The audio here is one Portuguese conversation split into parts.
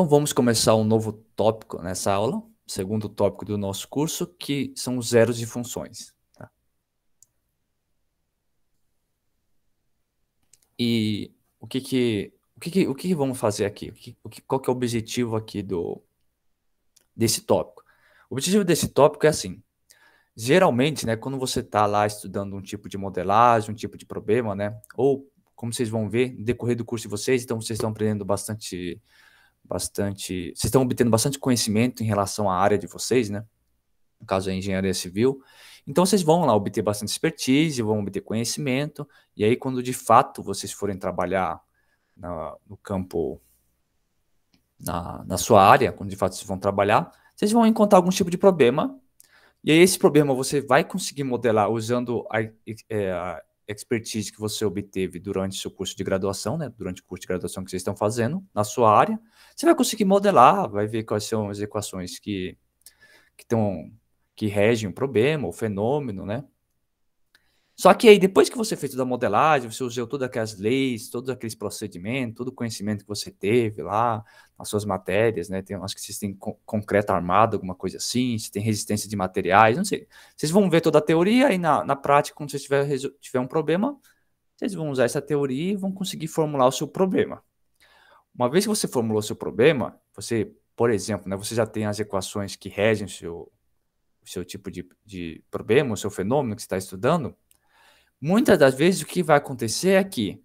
Então vamos começar um novo tópico nessa aula, segundo tópico do nosso curso, que são os zeros de funções. Tá? E o que que o que, que, o que vamos fazer aqui? O que, o que, qual que é o objetivo aqui do desse tópico? O objetivo desse tópico é assim. Geralmente, né, quando você está lá estudando um tipo de modelagem, um tipo de problema, né, ou como vocês vão ver no decorrer do curso de vocês, então vocês estão aprendendo bastante bastante. Vocês estão obtendo bastante conhecimento em relação à área de vocês, né? No caso, a engenharia civil. Então, vocês vão lá obter bastante expertise, vão obter conhecimento, e aí, quando de fato vocês forem trabalhar na, no campo, na, na sua área, quando de fato vocês vão trabalhar, vocês vão encontrar algum tipo de problema, e aí, esse problema você vai conseguir modelar usando a, é, a expertise que você obteve durante seu curso de graduação, né, durante o curso de graduação que vocês estão fazendo na sua área, você vai conseguir modelar, vai ver quais são as equações que que, tão, que regem o problema, o fenômeno, né? Só que aí, depois que você fez toda a modelagem, você usou todas aquelas leis, todos aqueles procedimentos, todo o conhecimento que você teve lá, nas suas matérias, né? Tem, acho que vocês têm concreto armado, alguma coisa assim, se tem resistência de materiais, não sei. Vocês vão ver toda a teoria e na, na prática, quando você tiver, tiver um problema, vocês vão usar essa teoria e vão conseguir formular o seu problema. Uma vez que você formulou o seu problema, você, por exemplo, né, você já tem as equações que regem o seu, o seu tipo de, de problema, o seu fenômeno que você está estudando, Muitas das vezes o que vai acontecer é que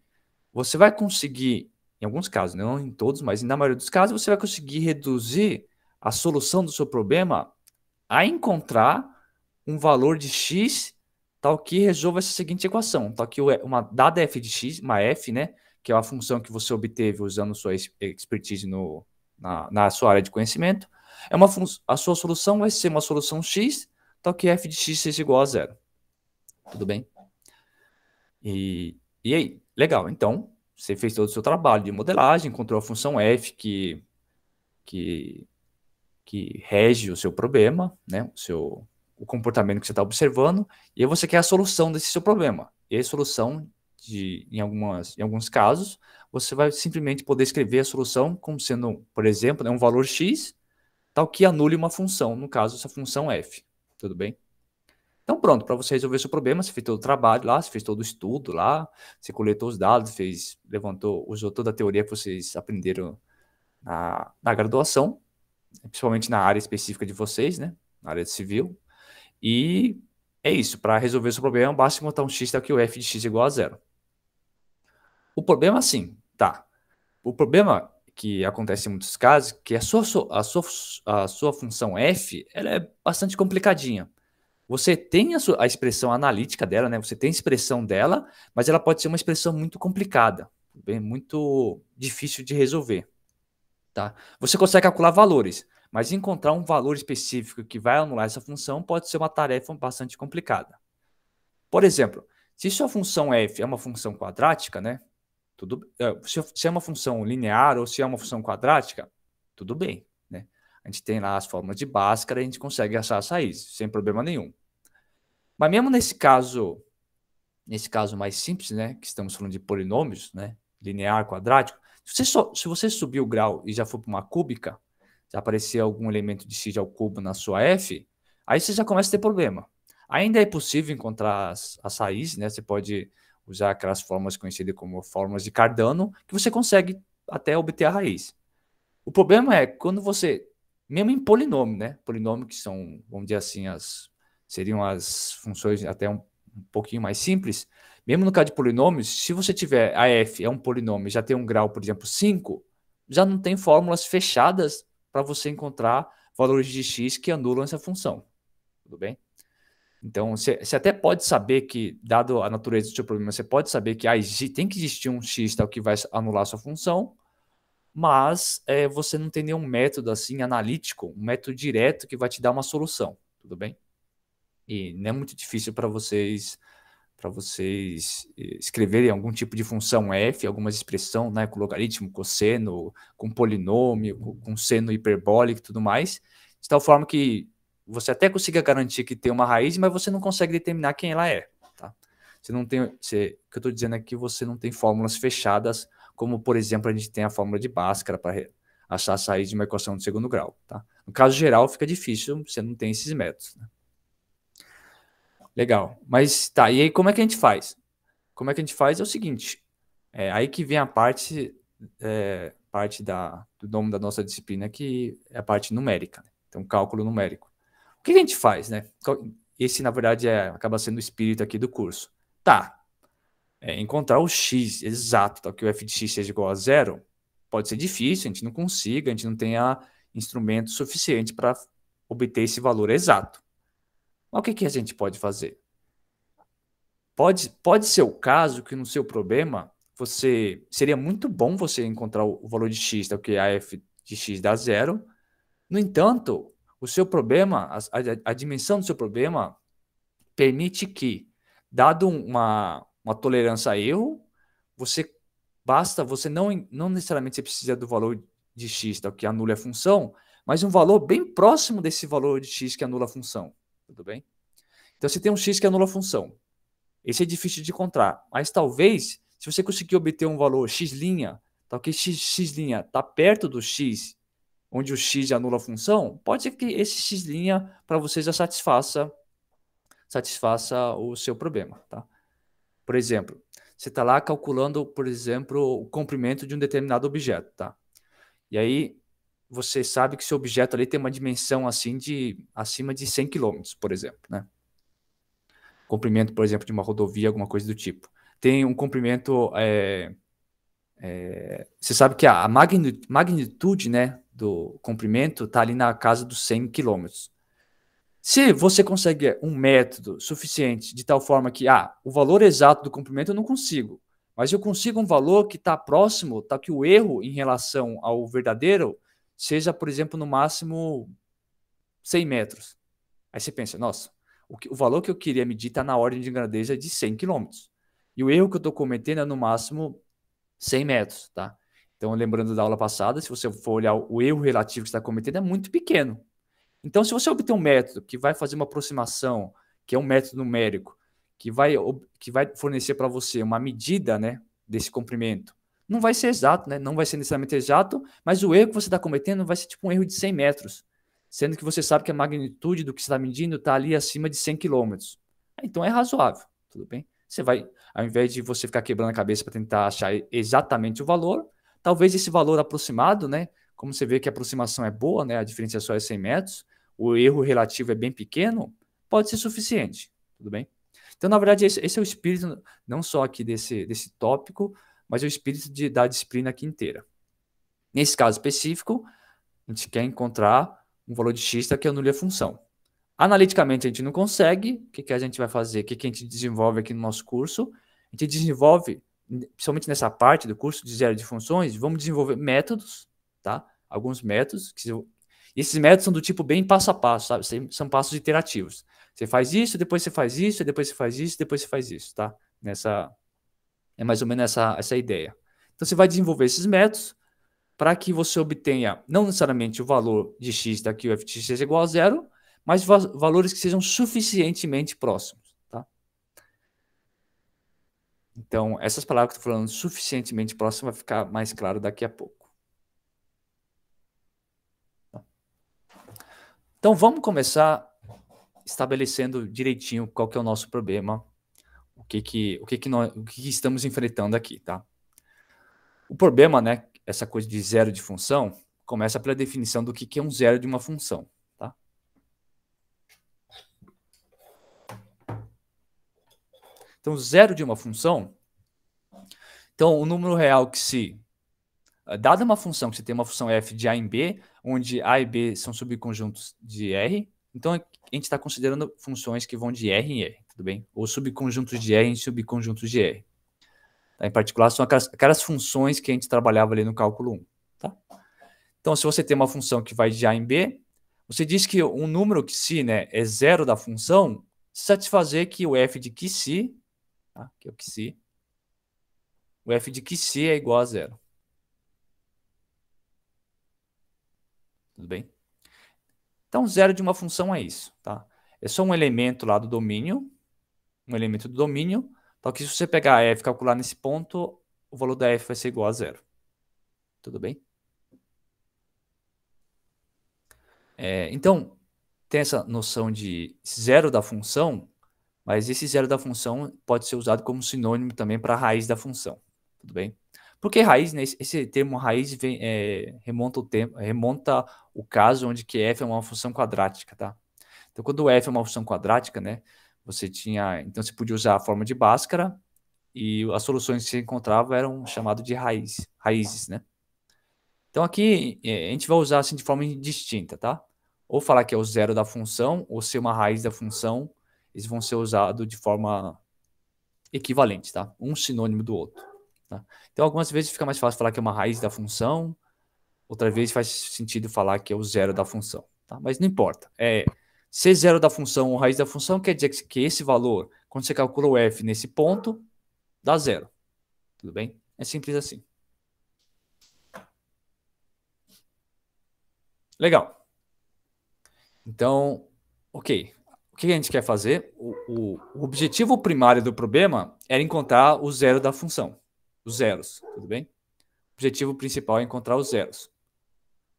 você vai conseguir, em alguns casos, não em todos, mas na maioria dos casos, você vai conseguir reduzir a solução do seu problema a encontrar um valor de x tal que resolva essa seguinte equação, tal que uma dada f de x, uma f, né, que é uma função que você obteve usando sua expertise no, na, na sua área de conhecimento, é uma a sua solução vai ser uma solução x, tal que f de x seja igual a zero. Tudo bem? E, e aí, legal. Então, você fez todo o seu trabalho de modelagem, encontrou a função f que, que, que rege o seu problema, né? o, seu, o comportamento que você está observando, e aí você quer a solução desse seu problema. E a solução, de, em, algumas, em alguns casos, você vai simplesmente poder escrever a solução como sendo, por exemplo, né, um valor x, tal que anule uma função, no caso, essa função f. Tudo bem? Então, pronto, para você resolver seu problema, você fez todo o trabalho lá, você fez todo o estudo lá, você coletou os dados, fez, levantou, usou toda a teoria que vocês aprenderam na, na graduação, principalmente na área específica de vocês, né? Na área civil. E é isso, para resolver seu problema, basta encontrar um x tal tá que o f de x é igual a zero. O problema, sim, tá. O problema que acontece em muitos casos, que a sua, a sua, a sua função f, ela é bastante complicadinha você tem a, sua, a expressão analítica dela, né? Você tem a expressão dela, mas ela pode ser uma expressão muito complicada, bem, muito difícil de resolver, tá? Você consegue calcular valores, mas encontrar um valor específico que vai anular essa função pode ser uma tarefa bastante complicada. Por exemplo, se sua função f é uma função quadrática, né? Tudo, eh, se é uma função linear ou se é uma função quadrática, tudo bem. A gente tem lá as formas de Bhaskara e a gente consegue achar as raízes, sem problema nenhum. Mas mesmo nesse caso, nesse caso mais simples, né, que estamos falando de polinômios, né, linear, quadrático, se você, so, se você subir o grau e já for para uma cúbica, já aparecer algum elemento de x ao cubo na sua f, aí você já começa a ter problema. Ainda é possível encontrar as, as raízes, né? Você pode usar aquelas formas conhecidas como formas de Cardano, que você consegue até obter a raiz. O problema é quando você mesmo em polinômio, né? Polinômio que são, vamos dizer assim, as seriam as funções até um, um pouquinho mais simples. Mesmo no caso de polinômios, se você tiver a f é um polinômio, já tem um grau, por exemplo, 5, já não tem fórmulas fechadas para você encontrar valores de x que anulam essa função. Tudo bem? Então, você até pode saber que, dado a natureza do seu problema, você pode saber que ah, tem que existir um x tal que vai anular a sua função, mas é, você não tem nenhum método assim analítico, um método direto que vai te dar uma solução, tudo bem? E não é muito difícil para vocês para vocês eh, escreverem algum tipo de função f, alguma expressão, né, com logaritmo, cosseno, com polinômio, com, com seno hiperbólico e tudo mais, de tal forma que você até consiga garantir que tem uma raiz, mas você não consegue determinar quem ela é, tá? Você não tem, você, o que eu estou dizendo é que você não tem fórmulas fechadas como, por exemplo, a gente tem a fórmula de Bhaskara para achar a saída de uma equação de segundo grau. Tá? No caso geral, fica difícil, você não tem esses métodos. Né? Legal. Mas tá, e aí como é que a gente faz? Como é que a gente faz é o seguinte, é, aí que vem a parte, é, parte da, do nome da nossa disciplina, que é a parte numérica, né? então cálculo numérico. O que a gente faz, né? Esse, na verdade, é, acaba sendo o espírito aqui do curso. Tá, é, encontrar o x exato, tal tá? que o f de x seja igual a zero, pode ser difícil, a gente não consiga, a gente não tenha instrumento suficiente para obter esse valor exato. Mas o que, que a gente pode fazer? Pode, pode ser o caso que no seu problema você seria muito bom você encontrar o valor de x, tal tá? que é a f de x dá zero. No entanto, o seu problema, a, a, a dimensão do seu problema permite que, dado uma, uma tolerância a erro, você basta, você não, não necessariamente você precisa do valor de x tá, que anula a função, mas um valor bem próximo desse valor de x que anula a função. Tudo bem? Então você tem um x que anula a função. Esse é difícil de encontrar, mas talvez se você conseguir obter um valor x', tal tá, que x, x' está perto do x, onde o x anula a função, pode ser que esse x' para você já satisfaça satisfaça o seu problema, tá? Por exemplo, você está lá calculando, por exemplo, o comprimento de um determinado objeto, tá? E aí você sabe que seu objeto ali tem uma dimensão assim de acima de 100 km, por exemplo, né? Comprimento, por exemplo, de uma rodovia, alguma coisa do tipo. Tem um comprimento. É, é, você sabe que a magnitude, magnitude né, do comprimento está ali na casa dos 100 quilômetros. Se você consegue um método suficiente de tal forma que, ah, o valor exato do comprimento eu não consigo, mas eu consigo um valor que está próximo, tá que o erro em relação ao verdadeiro seja, por exemplo, no máximo 100 metros. Aí você pensa, nossa, o, que, o valor que eu queria medir está na ordem de grandeza de 100 quilômetros. E o erro que eu estou cometendo é no máximo 100 metros, tá? Então, lembrando da aula passada, se você for olhar o erro relativo que está cometendo, é muito pequeno. Então, se você obter um método que vai fazer uma aproximação, que é um método numérico, que vai, que vai fornecer para você uma medida né, desse comprimento, não vai ser exato, né? não vai ser necessariamente exato, mas o erro que você está cometendo vai ser tipo um erro de 100 metros, sendo que você sabe que a magnitude do que você está medindo está ali acima de 100 quilômetros. Ah, então é razoável, tudo bem? Você vai, ao invés de você ficar quebrando a cabeça para tentar achar exatamente o valor, talvez esse valor aproximado, né? Como você vê que a aproximação é boa, né? A diferença é 100 é metros, o erro relativo é bem pequeno, pode ser suficiente, tudo bem? Então, na verdade, esse, esse é o espírito, não só aqui desse, desse tópico, mas é o espírito de, da disciplina aqui inteira. Nesse caso específico, a gente quer encontrar um valor de x que anule a função. Analiticamente, a gente não consegue. O que, que a gente vai fazer? O que, que a gente desenvolve aqui no nosso curso? A gente desenvolve, principalmente nessa parte do curso de zero de funções, vamos desenvolver métodos, tá? Alguns métodos que e esses métodos são do tipo bem passo a passo, sabe? São passos iterativos. Você faz isso, depois você faz isso, depois você faz isso, depois você faz isso, tá? Nessa é mais ou menos essa essa ideia. Então você vai desenvolver esses métodos para que você obtenha não necessariamente o valor de x daqui o f x seja é igual a zero, mas va valores que sejam suficientemente próximos, tá? Então essas palavras que eu estou falando suficientemente próximo vai ficar mais claro daqui a pouco. Então vamos começar estabelecendo direitinho qual que é o nosso problema, o que que o que que nós o que, que estamos enfrentando aqui, tá? O problema, né, essa coisa de zero de função, começa pela definição do que que é um zero de uma função, tá? Então, zero de uma função, então o número real que se ah, dada uma função, que você tem uma função f de A em B, onde A e B são subconjuntos de R, então a gente está considerando funções que vão de R em R, tudo bem? Ou subconjuntos de R em subconjuntos de R. Tá? Em particular, são aquelas, aquelas, funções que a gente trabalhava ali no cálculo 1. Tá? Então, se você tem uma função que vai de A em B, você diz que um número que se né, é zero da função, satisfazer que o f de que se, tá? que é o que se, o f de que se é igual a zero. Tudo bem? Então, zero de uma função é isso, tá? É só um elemento lá do domínio, um elemento do domínio, só então, que se você pegar f e calcular nesse ponto, o valor da f vai ser igual a zero. Tudo bem? É, então, tem essa noção de zero da função, mas esse zero da função pode ser usado como sinônimo também para a raiz da função. Tudo bem? Porque raiz, né, esse termo raiz vem, é, remonta o tempo, remonta o caso onde que f é uma função quadrática, tá? Então, quando f é uma função quadrática, né, você tinha, então você podia usar a forma de Bhaskara e as soluções que você encontrava eram chamadas de raiz, raízes, né? Então, aqui é, a gente vai usar assim de forma distinta, tá? Ou falar que é o zero da função, ou ser uma raiz da função, eles vão ser usados de forma equivalente, tá? Um sinônimo do outro. Tá? Então, algumas vezes fica mais fácil falar que é uma raiz da função, outra vez faz sentido falar que é o zero da função. Tá? Mas não importa. É, ser zero da função ou raiz da função quer dizer que esse valor, quando você calcula o f nesse ponto, dá zero. Tudo bem? É simples assim. Legal. Então, ok. O que a gente quer fazer? O, o, o objetivo primário do problema era encontrar o zero da função os zeros, tudo bem? O objetivo principal é encontrar os zeros.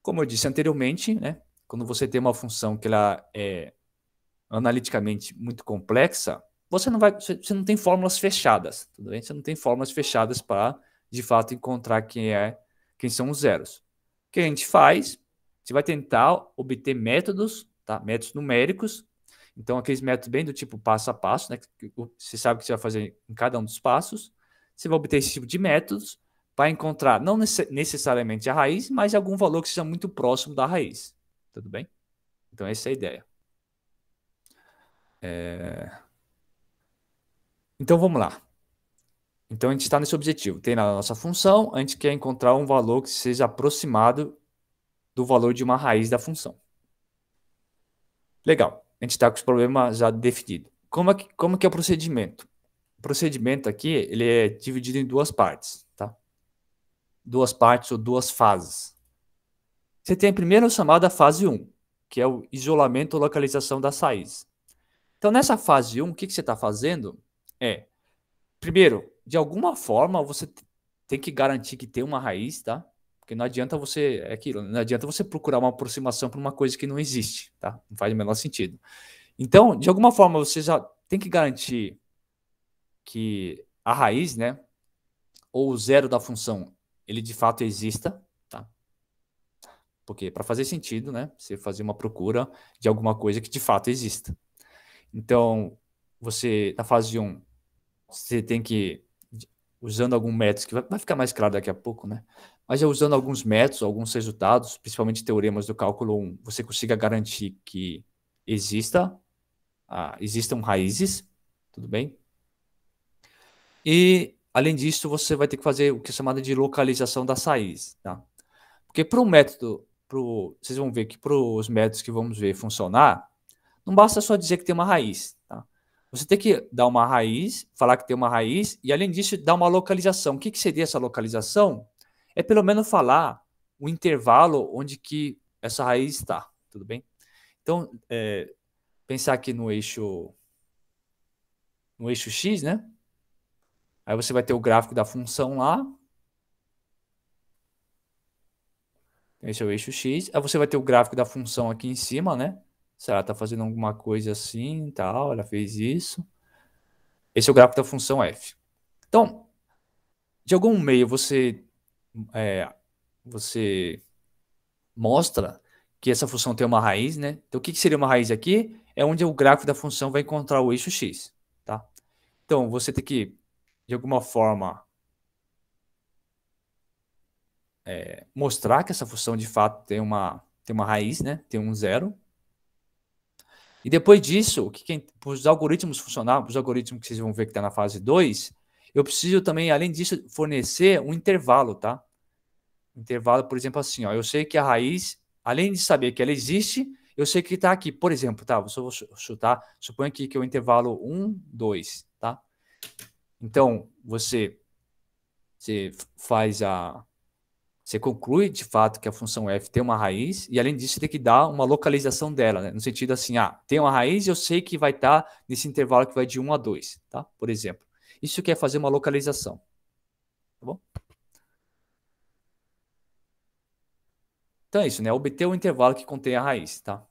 Como eu disse anteriormente, né, quando você tem uma função que ela é analiticamente muito complexa, você não vai, você não tem fórmulas fechadas, tudo bem? Você não tem fórmulas fechadas para de fato encontrar quem é, quem são os zeros. O que a gente faz? Você vai tentar obter métodos, tá? Métodos numéricos. Então aqueles métodos bem do tipo passo a passo, né? Você sabe o que você vai fazer em cada um dos passos você vai obter esse tipo de métodos para encontrar, não necessariamente a raiz, mas algum valor que seja muito próximo da raiz. Tudo bem? Então, essa é a ideia. É... Então, vamos lá. Então, a gente está nesse objetivo. Tem na nossa função, a gente quer encontrar um valor que seja aproximado do valor de uma raiz da função. Legal. A gente está com os problemas já definido. Como é que, como é, que é o procedimento? procedimento aqui, ele é dividido em duas partes, tá? Duas partes ou duas fases. Você tem a primeira chamada fase 1, que é o isolamento ou localização das saídas. Então, nessa fase 1, o que, que você está fazendo é, primeiro, de alguma forma, você tem que garantir que tem uma raiz, tá? Porque não adianta você, é aquilo, não adianta você procurar uma aproximação para uma coisa que não existe, tá? Não faz o menor sentido. Então, de alguma forma, você já tem que garantir que a raiz, né, ou o zero da função, ele de fato exista, tá? Porque para fazer sentido, né, você fazer uma procura de alguma coisa que de fato exista. Então, você na fase 1, você tem que usando algum método que vai ficar mais claro daqui a pouco, né? Mas usando alguns métodos, alguns resultados, principalmente teoremas do cálculo 1, você consiga garantir que exista, ah, existam raízes, tudo bem? E, além disso, você vai ter que fazer o que é chamado de localização das saídas. Tá? Porque para o método, pro, vocês vão ver que para os métodos que vamos ver funcionar, não basta só dizer que tem uma raiz. Tá? Você tem que dar uma raiz, falar que tem uma raiz, e além disso, dar uma localização. O que, que seria essa localização? É pelo menos falar o intervalo onde que essa raiz está, tudo bem? Então, é, pensar aqui no eixo, no eixo x, né? Aí você vai ter o gráfico da função lá. Esse é o eixo x. Aí você vai ter o gráfico da função aqui em cima, né? Se ela está fazendo alguma coisa assim tal, ela fez isso. Esse é o gráfico da função f. Então, de algum meio você, é, você mostra que essa função tem uma raiz, né? Então, o que, que seria uma raiz aqui? É onde o gráfico da função vai encontrar o eixo x, tá? Então, você tem que de alguma forma, é, mostrar que essa função de fato tem uma, tem uma raiz, né? tem um zero. E depois disso, para os algoritmos funcionar, para os algoritmos que vocês vão ver que está na fase 2, eu preciso também, além disso, fornecer um intervalo, tá? Intervalo, por exemplo, assim, ó, eu sei que a raiz, além de saber que ela existe, eu sei que está aqui. Por exemplo, tá? Vou chutar, suponho aqui que é o intervalo 1, 2, tá? Então, você, você faz a. Você conclui de fato que a função f tem uma raiz, e além disso, você tem que dar uma localização dela, né? no sentido assim, ah, tem uma raiz, eu sei que vai estar tá nesse intervalo que vai de 1 a 2, tá? por exemplo. Isso quer fazer uma localização. Tá bom? Então é isso, né? Obter o intervalo que contém a raiz, tá?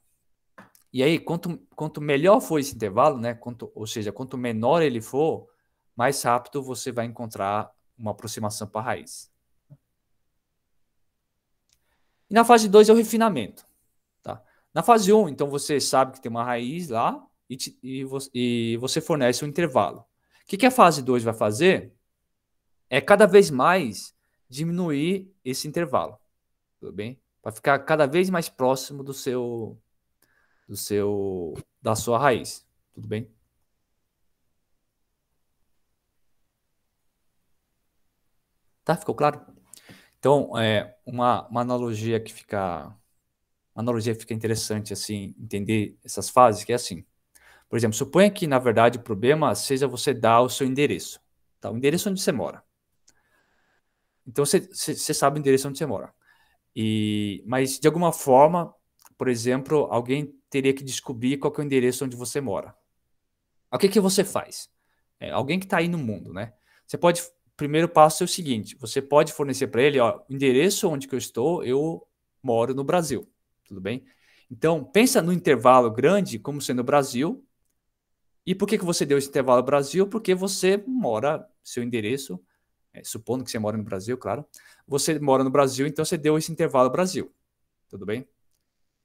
E aí, quanto, quanto melhor for esse intervalo, né? Quanto, ou seja, quanto menor ele for, mais rápido você vai encontrar uma aproximação para a raiz. E na fase 2 é o refinamento. Tá? Na fase 1, um, então você sabe que tem uma raiz lá e, te, e, vo e você fornece um intervalo. O que, que a fase 2 vai fazer? É cada vez mais diminuir esse intervalo. Tudo bem? Para ficar cada vez mais próximo do seu do seu da sua raiz. Tudo bem? Tá? Ficou claro? Então, é, uma, uma analogia que fica uma analogia que fica interessante assim entender essas fases, que é assim. Por exemplo, suponha que, na verdade, o problema seja você dar o seu endereço, tá? o endereço onde você mora. Então, você sabe o endereço onde você mora. E, mas, de alguma forma, por exemplo, alguém teria que descobrir qual que é o endereço onde você mora. O que, que você faz? É, alguém que está aí no mundo, né? Você pode primeiro passo é o seguinte: você pode fornecer para ele, ó, o endereço onde que eu estou, eu moro no Brasil, tudo bem? Então, pensa no intervalo grande como sendo o Brasil. E por que, que você deu esse intervalo Brasil? Porque você mora, seu endereço, é, supondo que você mora no Brasil, claro, você mora no Brasil, então você deu esse intervalo Brasil, tudo bem?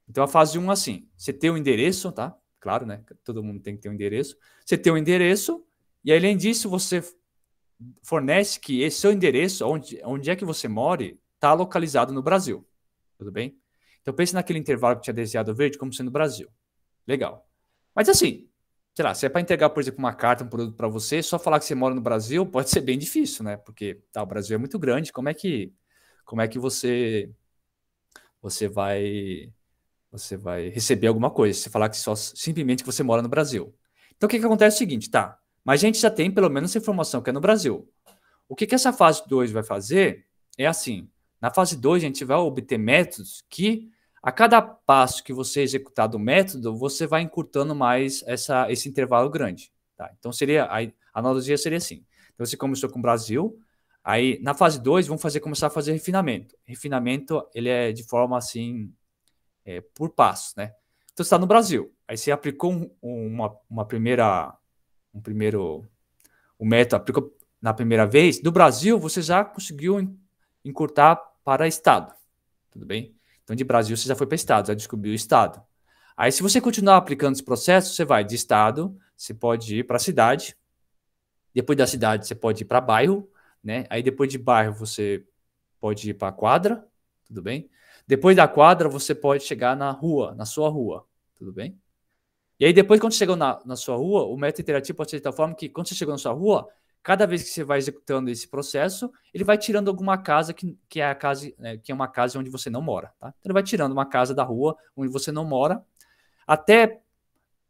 Então, a fase 1 é assim, você tem o um endereço, tá? Claro, né? Todo mundo tem que ter um endereço. Você tem o um endereço, e além disso, você fornece que esse seu endereço, onde, onde é que você mora está localizado no Brasil. Tudo bem? Então pense naquele intervalo que tinha desenhado verde como sendo Brasil. Legal. Mas assim, sei lá, se é para entregar, por exemplo, uma carta, um produto para você, só falar que você mora no Brasil pode ser bem difícil, né? Porque tá, o Brasil é muito grande, como é que como é que você você vai você vai receber alguma coisa se falar que só simplesmente que você mora no Brasil. Então o que, que acontece é o seguinte, tá? Mas a gente já tem pelo menos essa informação que é no Brasil. O que, que essa fase 2 vai fazer é assim: na fase 2, a gente vai obter métodos que, a cada passo que você executar do método, você vai encurtando mais essa, esse intervalo grande. Tá? Então, seria a, a analogia seria assim. Então, você começou com o Brasil, aí na fase 2, vamos fazer, começar a fazer refinamento. Refinamento, ele é de forma assim, é, por passos, né? Então, você está no Brasil, aí você aplicou um, uma, uma primeira um primeiro o método aplicou na primeira vez, do Brasil você já conseguiu encurtar para estado, tudo bem? Então de Brasil você já foi para estado, já descobriu o estado. Aí se você continuar aplicando esse processo, você vai de estado, você pode ir para cidade, depois da cidade você pode ir para bairro, né? Aí depois de bairro você pode ir para quadra, tudo bem? Depois da quadra você pode chegar na rua, na sua rua, tudo bem? E aí, depois, quando você chegou na, na sua rua, o método interativo pode ser de tal forma que, quando você chegou na sua rua, cada vez que você vai executando esse processo, ele vai tirando alguma casa que, que é a casa né, que é uma casa onde você não mora, tá? Então ele vai tirando uma casa da rua onde você não mora, até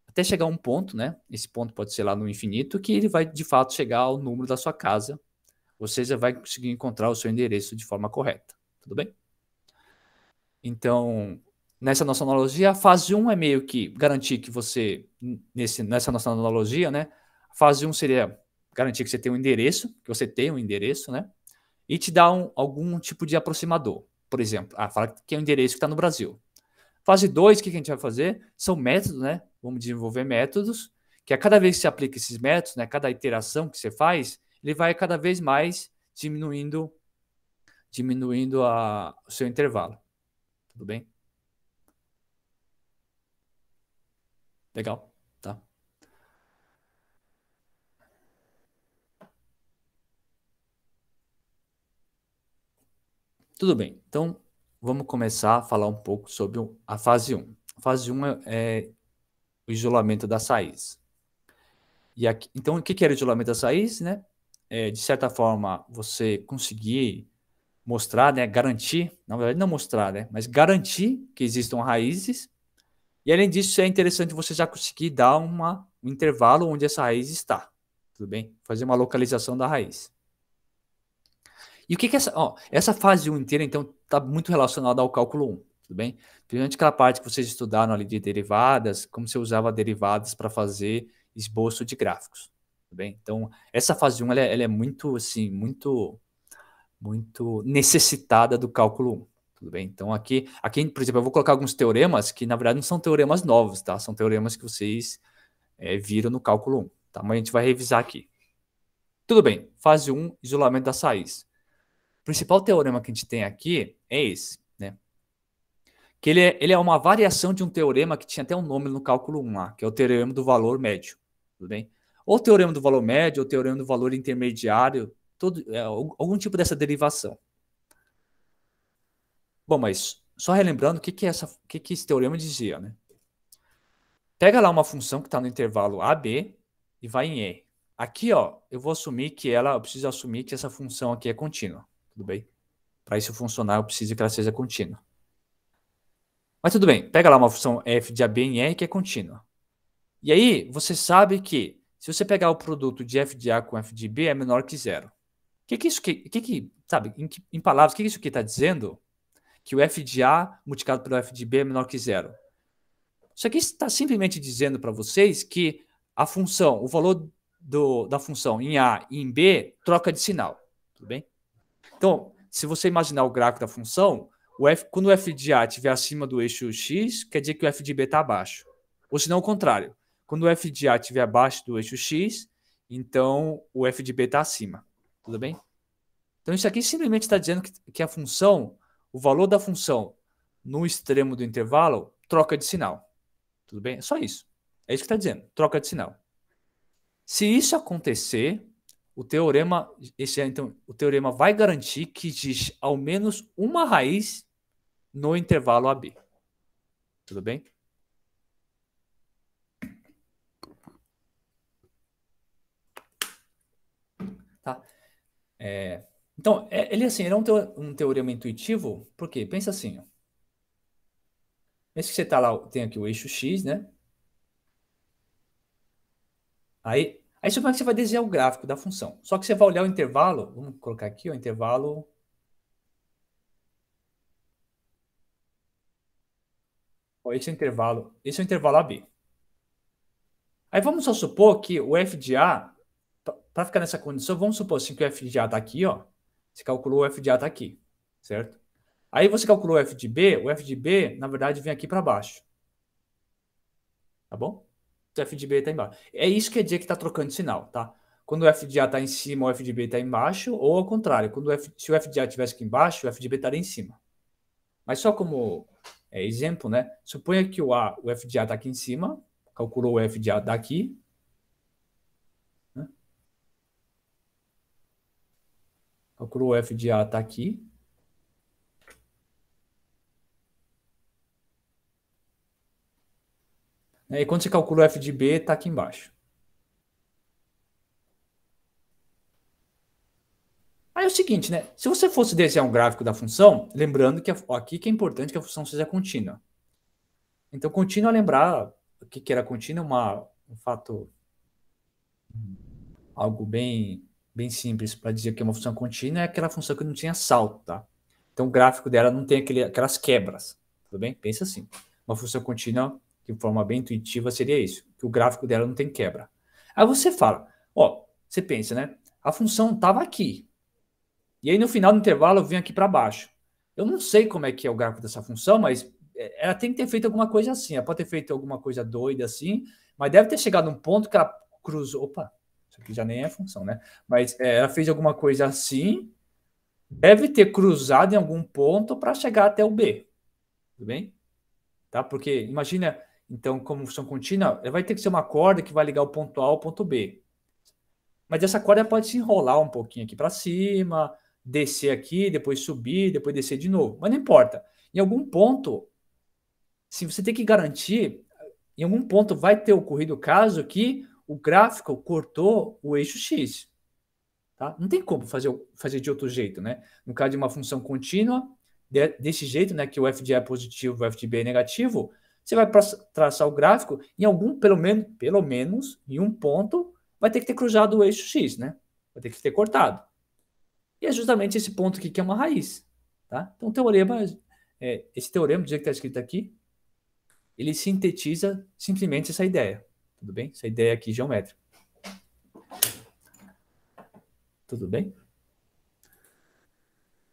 até chegar a um ponto, né? Esse ponto pode ser lá no infinito que ele vai de fato chegar ao número da sua casa. Ou seja, vai conseguir encontrar o seu endereço de forma correta. Tudo bem? Então, nessa nossa analogia, a fase 1 é meio que garantir que você, nesse, nessa nossa analogia, né? A fase 1 seria garantir que você tem um endereço, que você tem um endereço, né? E te dá um, algum tipo de aproximador. Por exemplo, ah, fala que é o um endereço que está no Brasil. Fase 2, o que a gente vai fazer? São métodos, né? Vamos desenvolver métodos, que a cada vez que você aplica esses métodos, né? Cada iteração que você faz, ele vai cada vez mais diminuindo, diminuindo a, o seu intervalo. Tudo bem? Legal, tá. Tudo bem, então vamos começar a falar um pouco sobre a fase 1. A fase 1 é, é o isolamento das saídas. E aqui, então, o que era o isolamento das saídas? Né? É, de certa forma, você conseguir mostrar, né, garantir, na verdade não mostrar, né, mas garantir que existam raízes e além disso, é interessante você já conseguir dar uma, um intervalo onde essa raiz está. Tudo bem? Fazer uma localização da raiz. E o que, que essa. Ó, essa fase 1 inteira, então, está muito relacionada ao cálculo 1, tudo bem? Principalmente aquela parte que vocês estudaram ali de derivadas, como você usava derivadas para fazer esboço de gráficos. Tudo bem? Então, essa fase 1 ela, é, ela é muito, assim, muito, muito necessitada do cálculo 1. Tudo bem? Então aqui, aqui, por exemplo, eu vou colocar alguns teoremas que na verdade não são teoremas novos, tá? São teoremas que vocês é, viram no cálculo 1, tá? Mas a gente vai revisar aqui. Tudo bem, fase 1, isolamento das saídas. O principal teorema que a gente tem aqui é esse, né? Que ele é, ele é uma variação de um teorema que tinha até um nome no cálculo 1 lá, que é o teorema do valor médio, tudo bem? Ou o teorema do valor médio, ou o teorema do valor intermediário, todo, é, algum tipo dessa derivação, Bom, mas só relembrando o que, que, é essa, o que, que esse teorema dizia, né? Pega lá uma função que está no intervalo AB e vai em E. Aqui, ó, eu vou assumir que ela, eu preciso assumir que essa função aqui é contínua, tudo bem? Para isso funcionar, eu preciso que ela seja contínua. Mas tudo bem, pega lá uma função f de AB em R que é contínua. E aí, você sabe que se você pegar o produto de f de A com f de B é menor que zero. O que, que isso que, que, que sabe, em, em palavras, o que, que isso aqui está dizendo? que o f de a multiplicado pelo f b é menor que zero. Isso aqui está simplesmente dizendo para vocês que a função, o valor do, da função em A e em B troca de sinal. Tudo bem? Então, se você imaginar o gráfico da função, o F, quando o f de A estiver acima do eixo X, quer dizer que o f de B está abaixo. Ou se não, o contrário. Quando o f de A estiver abaixo do eixo X, então o f de B está acima. Tudo bem? Então, isso aqui simplesmente está dizendo que, que a função o valor da função no extremo do intervalo, troca de sinal. Tudo bem? É só isso. É isso que está dizendo, troca de sinal. Se isso acontecer, o teorema, esse, é, então, o teorema vai garantir que existe ao menos uma raiz no intervalo AB. Tudo bem? Tá. É, então, é, ele assim, ele é um, teo, um teorema intuitivo, porque pensa assim. Ó. Esse que você está lá, tem aqui o eixo X, né? Aí, aí suponha que você vai desenhar o gráfico da função. Só que você vai olhar o intervalo, vamos colocar aqui o intervalo esse é o intervalo, esse é o intervalo AB. Aí vamos só supor que o F de A, para ficar nessa condição, vamos supor assim que o F de A está aqui, ó. Você calculou o a está aqui, certo? Aí você calculou o FDB, o FDB, na verdade, vem aqui para baixo. Tá bom? O FDB está embaixo. É isso que é dia que está trocando sinal, tá? Quando o a está em cima, o FDB está embaixo, ou ao contrário, quando o F... se o FDA estivesse aqui embaixo, o FDB estaria em cima. Mas só como é, exemplo, né? Suponha que o A, o a está aqui em cima, calculou o a daqui, Procura o FDA, está aqui. É, e quando você calcula o F de B, está aqui embaixo. Aí é o seguinte, né? Se você fosse desenhar um gráfico da função, lembrando que aqui que é importante que a função seja contínua. Então, contínua, é lembrar o que, que era contínua, uma, um fato, hum, algo bem bem simples para dizer que é uma função contínua é aquela função que não tinha salto, tá? Então o gráfico dela não tem aquele, aquelas quebras, tudo bem? Pensa assim. Uma função contínua, de forma bem intuitiva, seria isso, que o gráfico dela não tem quebra. Aí você fala, ó, você pensa, né? A função estava aqui. E aí no final do intervalo eu vim aqui para baixo. Eu não sei como é que é o gráfico dessa função, mas é, ela tem que ter feito alguma coisa assim. Ela pode ter feito alguma coisa doida assim, mas deve ter chegado num ponto que ela cruzou. Opa, isso aqui já nem é função, né? Mas é, ela fez alguma coisa assim, deve ter cruzado em algum ponto para chegar até o B. Tudo bem? Tá? Porque imagina, então, como função contínua, vai ter que ser uma corda que vai ligar o ponto A ao ponto B. Mas essa corda pode se enrolar um pouquinho aqui para cima, descer aqui, depois subir, depois descer de novo. Mas não importa. Em algum ponto, se você tem que garantir, em algum ponto vai ter ocorrido o caso que o gráfico cortou o eixo x. Tá? Não tem como fazer, fazer de outro jeito, né? No caso de uma função contínua, de, desse jeito, né, que o f a é positivo, o f de b é negativo, você vai traçar o gráfico em algum, pelo menos, pelo menos em um ponto, vai ter que ter cruzado o eixo x, né? Vai ter que ter cortado. E é justamente esse ponto aqui que é uma raiz, tá? Então, teorema, é, esse teorema, do jeito que está escrito aqui, ele sintetiza simplesmente essa ideia. Tudo bem? Essa ideia aqui geométrica. Tudo bem?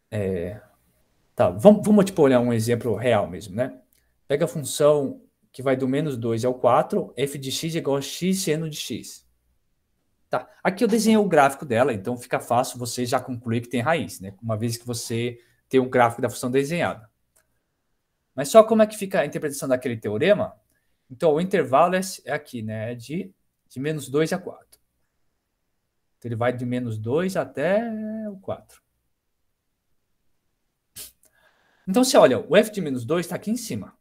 É... Tá, vamos, vamos tipo, olhar um exemplo real mesmo, né? Pega a função que vai do menos 2 ao 4, f de x é igual a x seno de x. Tá, aqui eu desenhei o gráfico dela, então fica fácil você já concluir que tem raiz, né? Uma vez que você tem um gráfico da função desenhada. Mas só como é que fica a interpretação daquele teorema? Então, o intervalo é, é aqui, né? É de, de menos 2 a 4. Então, ele vai de menos 2 até o 4. Então, você olha, o f de menos 2 está aqui em cima.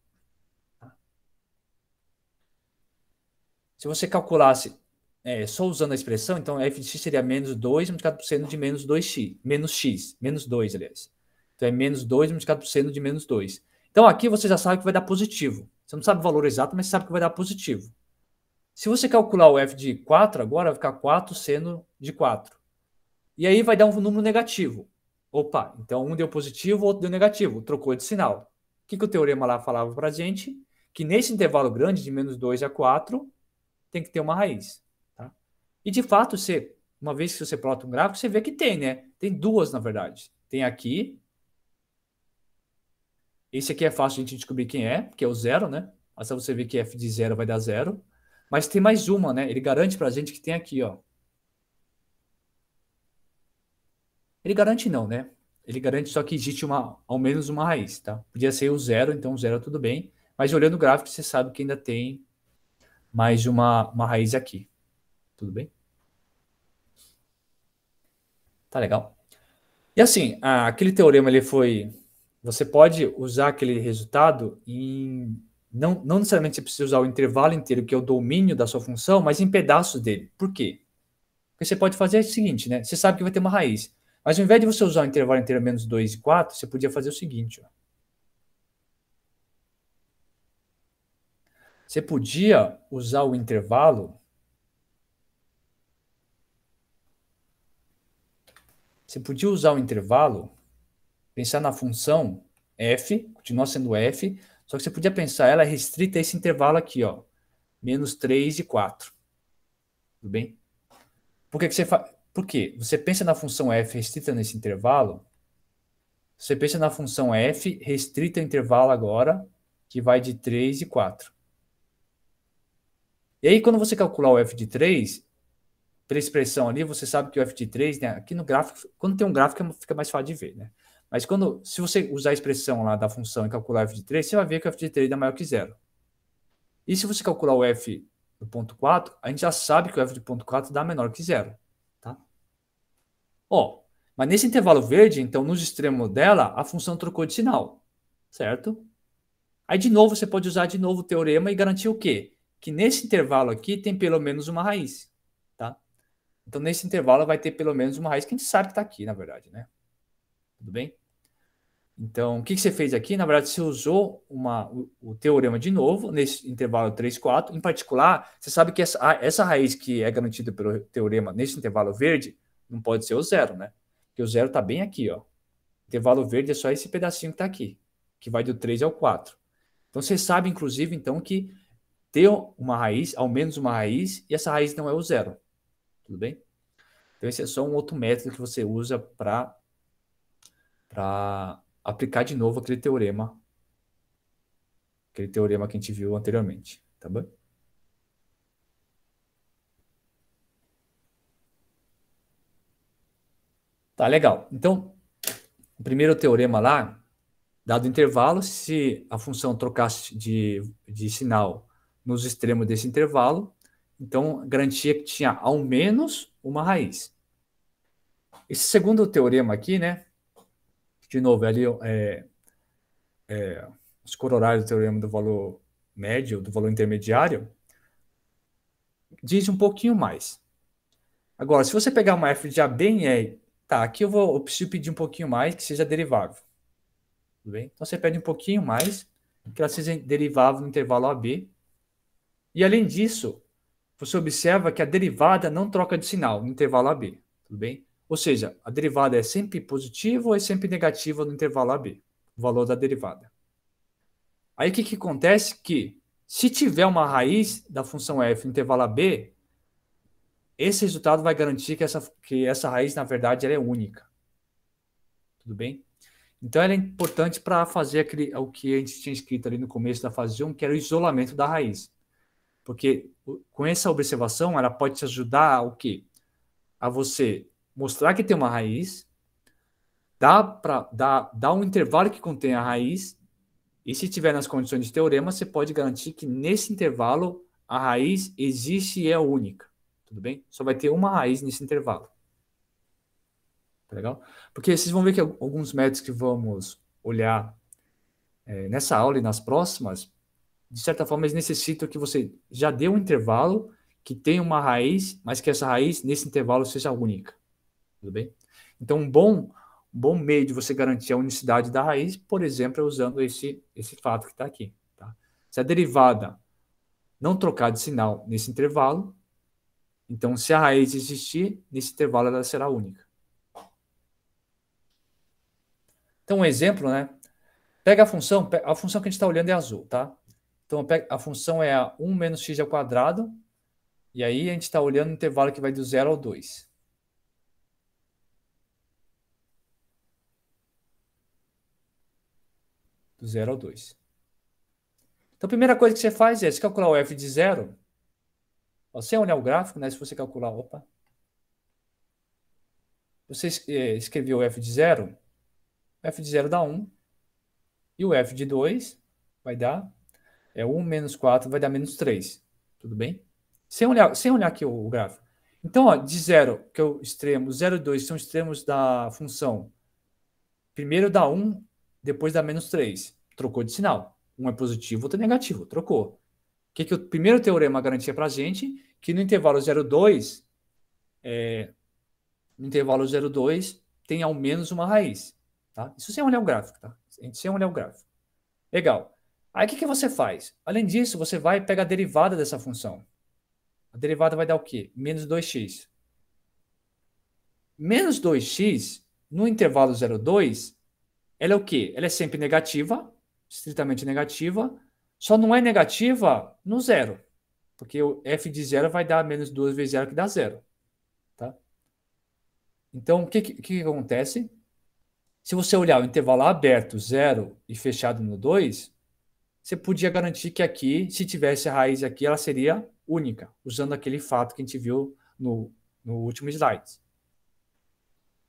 Se você calculasse é, só usando a expressão, então f de x seria menos 2 multiplicado por seno de menos 2x. Menos x, menos 2, aliás. Então, é menos 2 multiplicado por seno de menos 2. Então, aqui você já sabe que vai dar positivo. Você não sabe o valor exato, mas sabe que vai dar positivo. Se você calcular o f de 4 agora, vai ficar 4 seno de 4. E aí vai dar um número negativo. Opa, então um deu positivo, o outro deu negativo, trocou de sinal. O que, que o teorema lá falava para a gente? Que nesse intervalo grande, de menos 2 a 4, tem que ter uma raiz. Tá? E de fato, você, uma vez que você plota um gráfico, você vê que tem, né? Tem duas, na verdade. Tem aqui esse aqui é fácil de descobrir quem é, que é o zero, né? Basta você ver que f de zero vai dar zero. Mas tem mais uma, né? Ele garante para a gente que tem aqui, ó. Ele garante não, né? Ele garante só que existe uma, ao menos uma raiz, tá? Podia ser o zero, então zero é tudo bem. Mas olhando o gráfico, você sabe que ainda tem mais uma, uma raiz aqui. Tudo bem? Tá legal. E assim, aquele teorema ele foi você pode usar aquele resultado em. Não, não necessariamente você precisa usar o intervalo inteiro, que é o domínio da sua função, mas em pedaços dele. Por quê? Porque você pode fazer o seguinte, né? Você sabe que vai ter uma raiz. Mas ao invés de você usar o intervalo inteiro menos 2 e 4, você podia fazer o seguinte. Ó. Você podia usar o intervalo. Você podia usar o intervalo pensar na função f, continua sendo f, só que você podia pensar ela é restrita a esse intervalo aqui, ó, menos 3 e 4. Tudo bem? Por que, que você fa... Por quê? Você pensa na função f restrita nesse intervalo, você pensa na função f restrita ao intervalo agora, que vai de 3 e 4. E aí, quando você calcular o f de 3, pela expressão ali, você sabe que o f de 3, né, aqui no gráfico, quando tem um gráfico, é fica mais fácil de ver, né? Mas quando, se você usar a expressão lá da função e calcular f de 3, você vai ver que f de 3 é maior que zero. E se você calcular o f do ponto 4, a gente já sabe que o f do ponto 4 dá menor que zero. Tá? Ó, mas nesse intervalo verde, então, nos extremos dela, a função trocou de sinal, certo? Aí, de novo, você pode usar de novo o teorema e garantir o quê? Que nesse intervalo aqui tem pelo menos uma raiz, tá? Então, nesse intervalo vai ter pelo menos uma raiz que a gente sabe que está aqui, na verdade, né? Tudo bem? Então, o que, que, você fez aqui? Na verdade, você usou uma, o, o, teorema de novo, nesse intervalo 3, 4. Em particular, você sabe que essa, essa raiz que é garantida pelo teorema nesse intervalo verde não pode ser o zero, né? Porque o zero está bem aqui, ó. Intervalo verde é só esse pedacinho que está aqui, que vai do 3 ao 4. Então, você sabe, inclusive, então, que ter uma raiz, ao menos uma raiz, e essa raiz não é o zero. Tudo bem? Então, esse é só um outro método que você usa para aplicar de novo aquele teorema, aquele teorema que a gente viu anteriormente, tá bom? Tá legal. Então, o primeiro teorema lá, dado intervalo, se a função trocasse de, de sinal nos extremos desse intervalo, então garantia que tinha ao menos uma raiz. Esse segundo teorema aqui, né, de novo, é ali é, é, os corolários do teorema do valor médio, do valor intermediário, diz um pouquinho mais. Agora, se você pegar uma f de A bem e é, tá, aqui eu vou eu preciso pedir um pouquinho mais que seja derivável. Tudo bem? Então você pede um pouquinho mais que ela seja derivável no intervalo AB. E além disso, você observa que a derivada não troca de sinal no intervalo AB, tudo bem? Ou seja, a derivada é sempre positiva ou é sempre negativa no intervalo AB, o valor da derivada. Aí o que, que acontece? Que se tiver uma raiz da função f no intervalo AB, esse resultado vai garantir que essa, que essa raiz, na verdade, é única. Tudo bem? Então, ela é importante para fazer aquele, o que a gente tinha escrito ali no começo da fase 1, que era o isolamento da raiz. Porque com essa observação, ela pode te ajudar o quê? A você mostrar que tem uma raiz, dá, para dá, dá um intervalo que contém a raiz, e se tiver nas condições de teorema, você pode garantir que nesse intervalo a raiz existe e é única. Tudo bem? Só vai ter uma raiz nesse intervalo. Tá legal? Porque vocês vão ver que alguns métodos que vamos olhar é, nessa aula e nas próximas, de certa forma, eles necessitam que você já dê um intervalo que tem uma raiz, mas que essa raiz, nesse intervalo, seja única. Tudo bem? Então, um bom, bom meio de você garantir a unicidade da raiz, por exemplo, é usando esse, esse fato que está aqui. Tá? Se a derivada não trocar de sinal nesse intervalo, então, se a raiz existir, nesse intervalo ela será única. Então, um exemplo, né? Pega a função, a função que a gente está olhando é azul, tá? Então, a função é a 1 menos x ao quadrado, e aí a gente está olhando o intervalo que vai do zero ao 2. 0 ao 2. Então, a primeira coisa que você faz é, se calcular o f de 0, você é olhar o gráfico, né? Se você calcular, opa, você é, escreveu o f de 0, f de 0 dá 1, e o f de 2 vai dar, é 1 menos 4 vai dar menos 3, tudo bem? Sem olhar, sem olhar aqui o, gráfico. Então, ó, de 0, que é o extremo, 0 e 2 são extremos da função. Primeiro dá 1, depois dá menos 3. Trocou de sinal. Um é positivo, outro é negativo. Trocou. O que, que o primeiro teorema garantia para a gente? Que no intervalo 0,2, é, no intervalo 0,2, tem ao menos uma raiz. Tá? Isso sem olhar o gráfico, tá? Sem olhar o gráfico. Legal. Aí o que, que você faz? Além disso, você vai pegar a derivada dessa função. A derivada vai dar o quê? Menos 2x. Menos 2x, no intervalo 0,2, ela é o quê? Ela é sempre negativa, estritamente negativa, só não é negativa no zero, porque o f de zero vai dar menos 2 vezes zero, que dá zero. Tá? Então, o que, que, que acontece? Se você olhar o intervalo aberto, zero, e fechado no 2, você podia garantir que aqui, se tivesse a raiz aqui, ela seria única, usando aquele fato que a gente viu no, no último slide.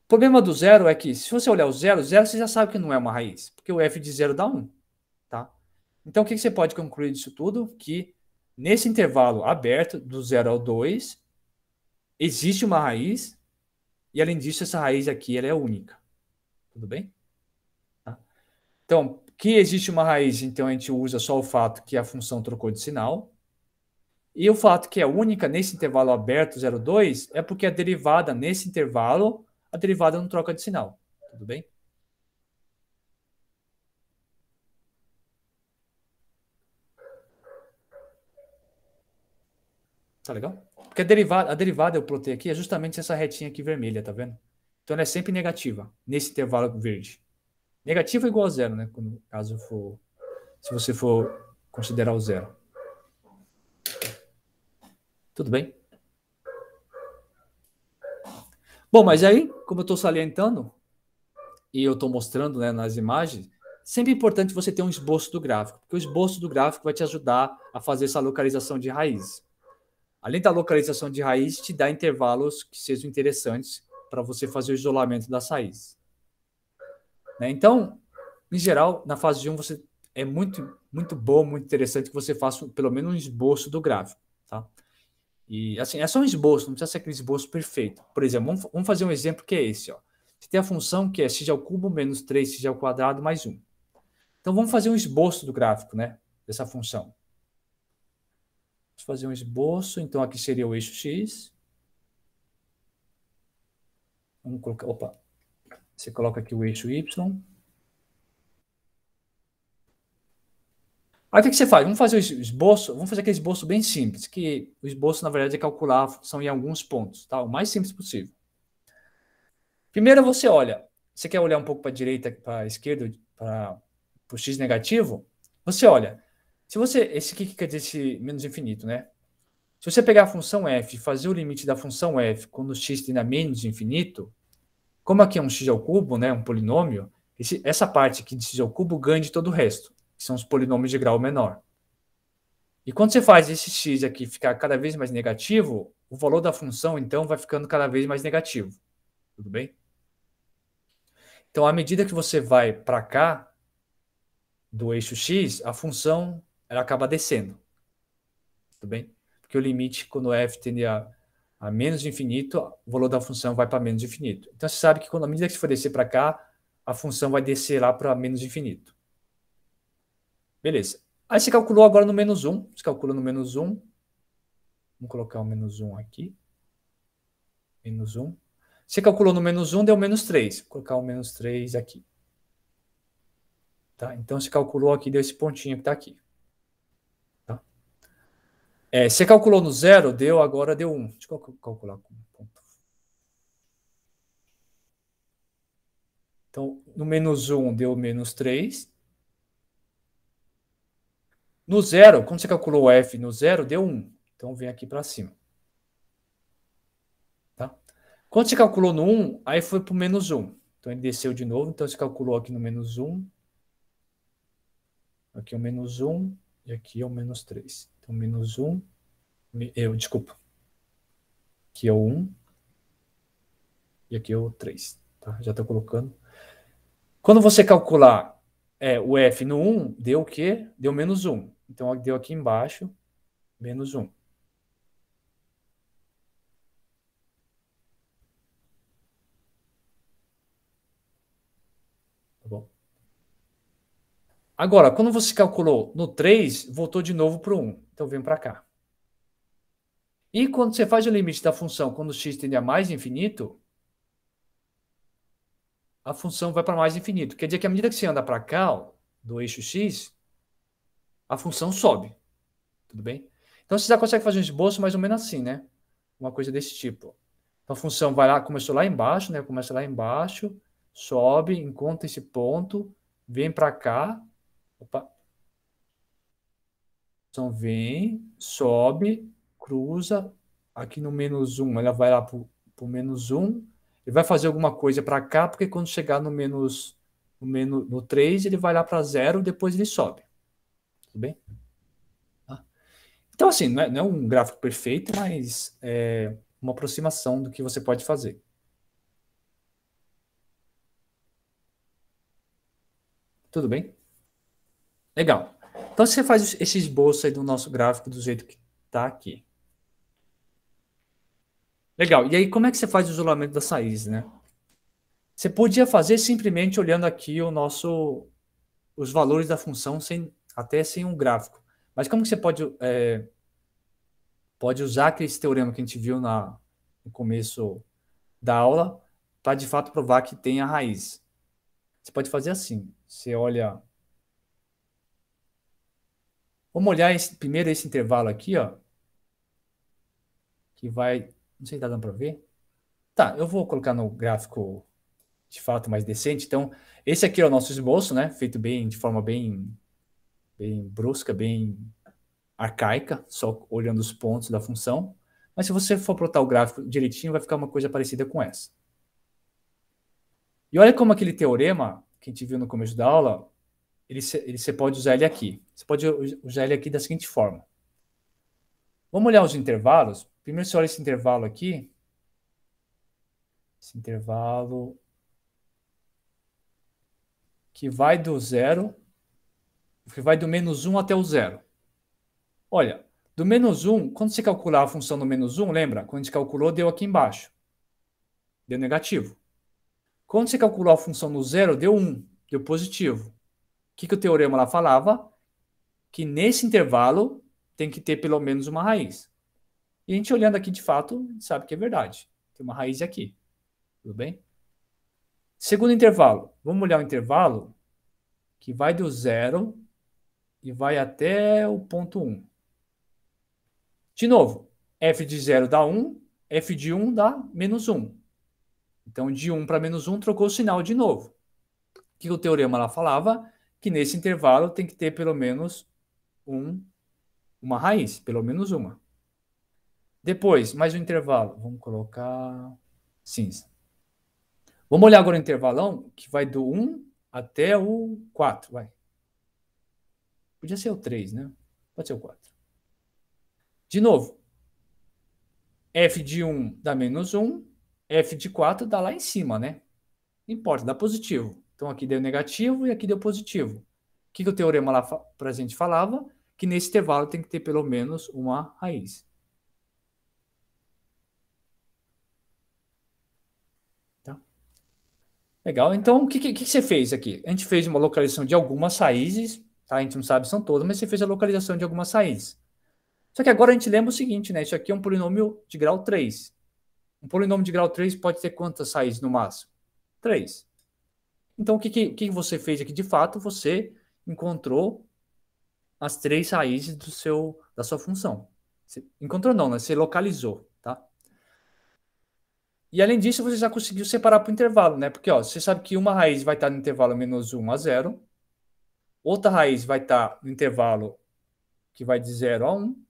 O problema do zero é que, se você olhar o zero, zero você já sabe que não é uma raiz, porque o f de zero dá 1. Um. Então, o que, você pode concluir disso tudo? Que nesse intervalo aberto, do 0 ao 2, existe uma raiz, e além disso, essa raiz aqui ela é única. Tudo bem? Tá? Então, que existe uma raiz, então a gente usa só o fato que a função trocou de sinal. E o fato que é única nesse intervalo aberto 0,2 é porque a derivada nesse intervalo, a derivada não troca de sinal. Tudo bem? Tá legal? Porque a derivada, a derivada eu plotei aqui é justamente essa retinha aqui vermelha, tá vendo? Então ela é sempre negativa, nesse intervalo verde. Negativa é igual a zero, né? Quando, caso for. Se você for considerar o zero. Tudo bem? Bom, mas aí, como eu estou salientando, e eu estou mostrando né, nas imagens, sempre é importante você ter um esboço do gráfico, porque o esboço do gráfico vai te ajudar a fazer essa localização de raiz. Além da localização de raiz, te dá intervalos que sejam interessantes para você fazer o isolamento das raízes. Né? Então, em geral, na fase 1 você é muito muito bom, muito interessante que você faça pelo menos um esboço do gráfico, tá? E assim, é só um esboço, não precisa ser aquele esboço perfeito. Por exemplo, vamos, vamos fazer um exemplo que é esse, ó. Você tem a função que é x ao cubo menos 3, x ao quadrado mais 1. Então vamos fazer um esboço do gráfico, né, dessa função. Vamos fazer um esboço. Então, aqui seria o eixo X. Vamos colocar. Opa! Você coloca aqui o eixo Y. Aí o que, você faz? Vamos fazer o esboço, vamos fazer aquele esboço bem simples, que o esboço, na verdade, é calcular a função em alguns pontos, tá? O mais simples possível. Primeiro você olha, você quer olhar um pouco para a direita, para a esquerda, para o x negativo? Você olha, se você, esse que quer dizer esse menos infinito, né? Se você pegar a função f e fazer o limite da função f quando x tende a menos infinito, como aqui é um x ao cubo, né, um polinômio, esse, essa parte aqui de x ao cubo ganha de todo o resto, que são os polinômios de grau menor. E quando você faz esse x aqui ficar cada vez mais negativo, o valor da função, então, vai ficando cada vez mais negativo. Tudo bem? Então, à medida que você vai para cá, do eixo x, a função ela acaba descendo. Tudo tá bem? Porque o limite, quando f tende a, a menos infinito, o valor da função vai para menos infinito. Então, você sabe que quando a medida que você for descer para cá, a função vai descer lá para menos infinito. Beleza. Aí você calculou agora no menos 1. Você calcula no menos 1. Vamos colocar o menos 1 aqui. Menos 1. Você calculou no menos 1, deu menos 3. Vou colocar o menos 3 aqui. Tá? Então, você calculou aqui, deu esse pontinho que está aqui. É, você calculou no zero, deu, agora deu um. Deixa eu calcular com ponto. Então, no menos um deu menos três. No zero, quando você calculou o F no zero, deu um. Então, vem aqui para cima. Tá? Quando você calculou no um, aí foi para o menos um. Então, ele desceu de novo. Então, você calculou aqui no menos um. Aqui é o menos um. E aqui é o menos três. Então, menos 1, eu, desculpa, aqui é o 1 e aqui é o 3, tá? Já estou colocando. Quando você calcular é, o F no 1, deu o quê? Deu menos 1. Então, deu aqui embaixo, menos 1. Agora, quando você calculou no 3, voltou de novo para o 1. Então vem para cá. E quando você faz o limite da função quando x tende a mais infinito, a função vai para mais infinito. Quer dizer que à medida que você anda para cá, ó, do eixo x, a função sobe. Tudo bem? Então você já consegue fazer um esboço mais ou menos assim, né? Uma coisa desse tipo. Então a função vai lá, começou lá embaixo, né? Começa lá embaixo, sobe, encontra esse ponto, vem para cá, Opa. Então vem, sobe, cruza. Aqui no menos um, ela vai lá para o menos um. Ele vai fazer alguma coisa para cá, porque quando chegar no menos no, menos, no 3, ele vai lá para zero, depois ele sobe. Tudo bem? Tá? Então, assim, não é, não é, um gráfico perfeito, mas é uma aproximação do que você pode fazer. Tudo bem? Legal. Então você faz esse esboço aí do nosso gráfico do jeito que está aqui. Legal. E aí, como é que você faz o isolamento das raízes, né? Você podia fazer simplesmente olhando aqui o nosso, os valores da função sem, até sem um gráfico. Mas como que você pode, é, pode usar aquele teorema que a gente viu na, no começo da aula para de fato provar que tem a raiz? Você pode fazer assim. Você olha Vamos olhar esse, primeiro esse intervalo aqui, ó. Que vai. Não sei se dá tá para ver. Tá, eu vou colocar no gráfico de fato mais decente. Então, esse aqui é o nosso esboço, né? Feito bem de forma bem, bem brusca, bem arcaica, só olhando os pontos da função. Mas se você for plotar o gráfico direitinho, vai ficar uma coisa parecida com essa. E olha como aquele teorema que a gente viu no começo da aula ele, ele, você pode usar ele aqui. Você pode usar ele aqui da seguinte forma. Vamos olhar os intervalos. Primeiro você olha esse intervalo aqui. Esse intervalo que vai do zero, que vai do menos 1 um até o zero. Olha, do menos 1, um, quando você calcular a função do menos 1, um, lembra? Quando a gente calculou, deu aqui embaixo. Deu negativo. Quando você calculou a função no zero, deu 1, um, deu positivo que, que o teorema lá falava? Que nesse intervalo tem que ter pelo menos uma raiz. E a gente olhando aqui de fato, sabe que é verdade. Tem uma raiz aqui. Tudo bem? Segundo intervalo. Vamos olhar o intervalo que vai do zero e vai até o ponto 1. Um. De novo, f de zero dá 1, um, f de 1 um dá menos 1. Então, de 1 para menos 1 trocou o sinal de novo. O que o teorema lá falava? que nesse intervalo tem que ter pelo menos um, uma raiz, pelo menos uma. Depois, mais um intervalo. Vamos colocar cinza. Vamos olhar agora o intervalão que vai do 1 até o 4, vai. Podia ser o 3, né? Pode ser o 4. De novo, f de 1 dá menos 1, f de 4 dá lá em cima, né? Não importa, dá positivo. Então aqui deu negativo e aqui deu positivo. O que, que o teorema lá para a gente falava? Que nesse intervalo tem que ter pelo menos uma raiz. Tá? Legal. Então, o que, que, que você fez aqui? A gente fez uma localização de algumas raízes, tá? A gente não sabe se são todas, mas você fez a localização de algumas raízes. Só que agora a gente lembra o seguinte, né? Isso aqui é um polinômio de grau 3. Um polinômio de grau 3 pode ter quantas raízes no máximo? 3. Então, o que, que, que você fez aqui? De fato, você encontrou as três raízes do seu, da sua função. Você encontrou não, né? Você localizou, tá? E além disso, você já conseguiu separar para o intervalo, né? Porque ó, você sabe que uma raiz vai estar no intervalo menos 1 a 0, outra raiz vai estar no intervalo que vai de 0 a 1,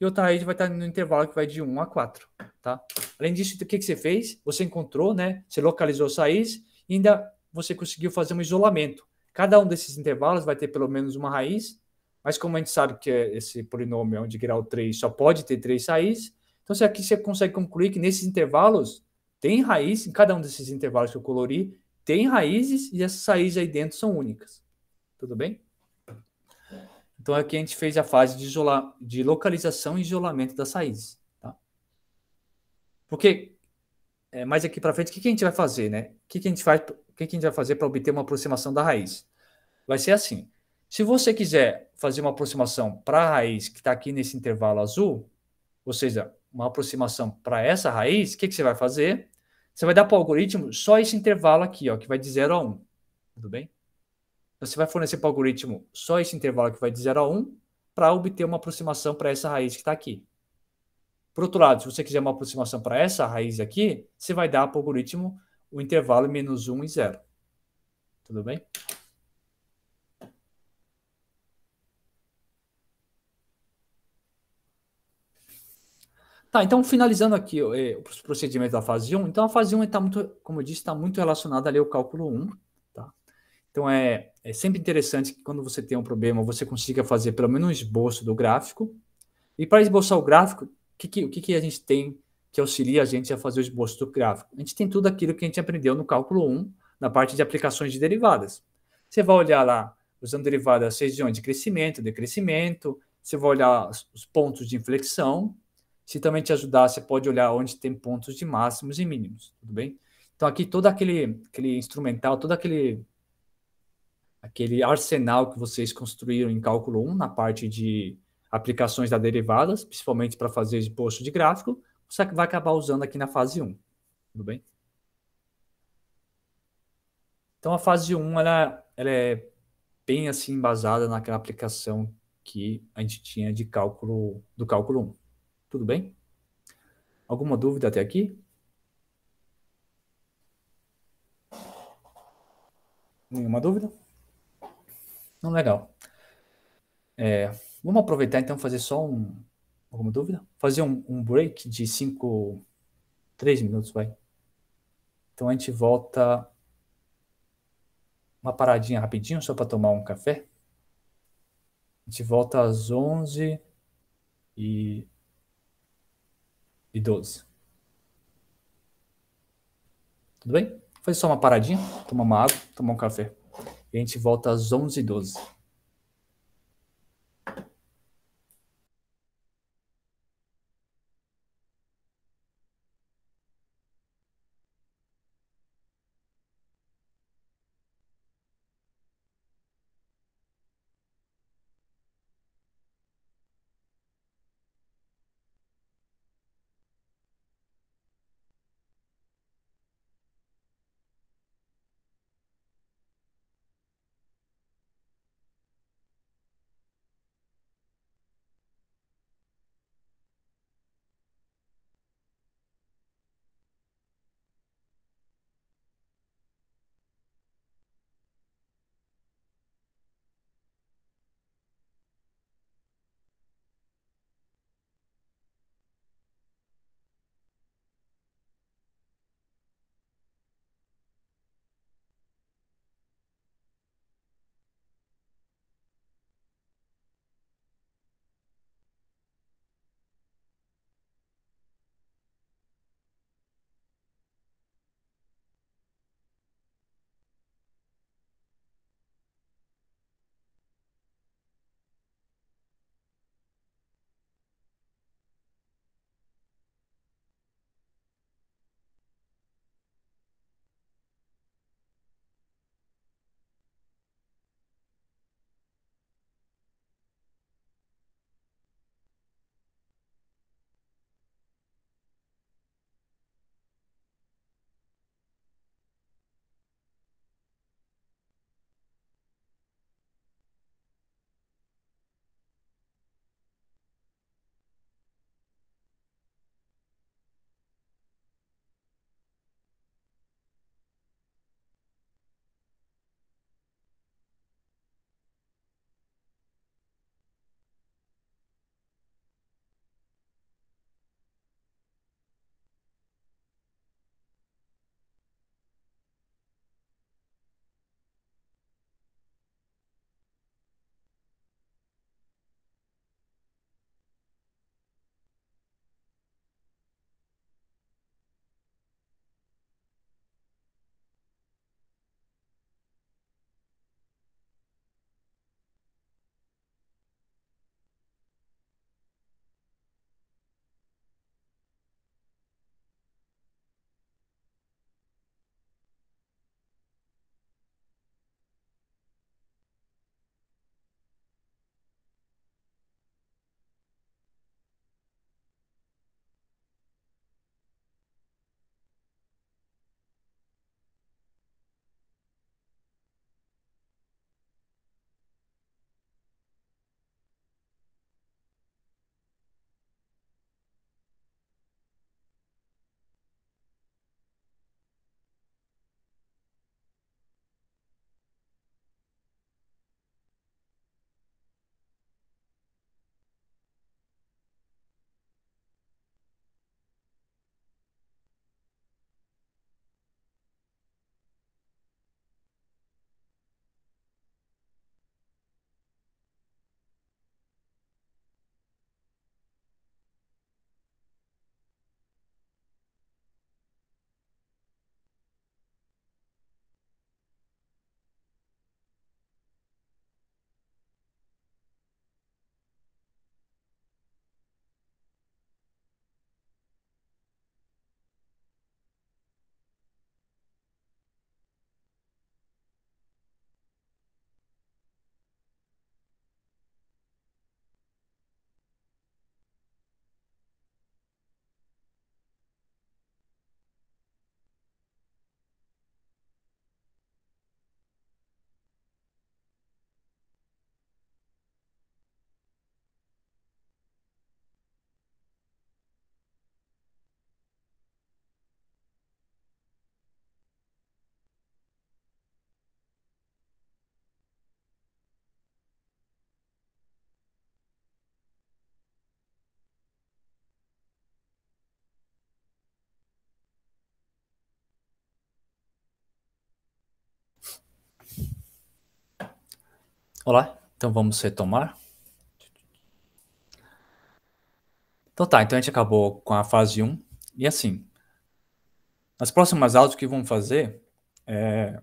e outra raiz vai estar no intervalo que vai de 1 a 4, tá? Além disso, o que, que você fez? Você encontrou, né? Você localizou a raiz e ainda você conseguiu fazer um isolamento. Cada um desses intervalos vai ter pelo menos uma raiz, mas como a gente sabe que é esse polinômio é de grau 3 só pode ter três raízes, então aqui você consegue concluir que nesses intervalos tem raiz, em cada um desses intervalos que eu colori, tem raízes e essas raízes aí dentro são únicas. Tudo bem? Então aqui a gente fez a fase de, isolar, de localização e isolamento das raízes. Tá? Porque, é, mais aqui para frente, o que, que a gente vai fazer? Né? O que, que a gente faz o que, a gente vai fazer para obter uma aproximação da raiz? Vai ser assim. Se você quiser fazer uma aproximação para a raiz que está aqui nesse intervalo azul, ou seja, uma aproximação para essa raiz, o que, que você vai fazer? Você vai dar para o algoritmo só esse intervalo aqui, ó, que vai de 0 a 1. Um. Tudo bem? Então, você vai fornecer para o algoritmo só esse intervalo que vai de 0 a 1 um, para obter uma aproximação para essa raiz que está aqui. Por outro lado, se você quiser uma aproximação para essa raiz aqui, você vai dar para o algoritmo o intervalo menos 1 e 0. Tudo bem? Tá, então finalizando aqui eh, os procedimentos da fase 1, então a fase 1 está muito, como eu disse, está muito relacionada ali ao cálculo 1. Tá? Então é, é sempre interessante que quando você tem um problema, você consiga fazer pelo menos um esboço do gráfico. E para esboçar o gráfico, o que, que, que, que a gente tem que auxilia a gente a fazer o esboço do gráfico. A gente tem tudo aquilo que a gente aprendeu no cálculo 1, na parte de aplicações de derivadas. Você vai olhar lá, usando derivadas, as regiões de crescimento, decrescimento, você vai olhar os pontos de inflexão. Se também te ajudar, você pode olhar onde tem pontos de máximos e mínimos, tudo bem? Então, aqui todo aquele, aquele instrumental, todo aquele, aquele arsenal que vocês construíram em cálculo 1 na parte de aplicações da derivadas, principalmente para fazer esboço de gráfico, você vai acabar usando aqui na fase 1. Tudo bem? Então, a fase 1 ela, ela é bem assim embasada naquela aplicação que a gente tinha de cálculo do cálculo 1. Tudo bem? Alguma dúvida até aqui? Nenhuma dúvida? Não, legal. É, vamos aproveitar então fazer só um, Alguma dúvida? Fazer um, um break de 5, 3 minutos, vai. Então a gente volta uma paradinha rapidinho só para tomar um café. A gente volta às 11 e, e 12. Tudo bem? Faz só uma paradinha, tomar uma água, tomar um café. E a gente volta às 11 e 12. Olá, então vamos retomar. Então tá, então a gente acabou com a fase 1. E assim, nas próximas aulas o que vamos fazer é,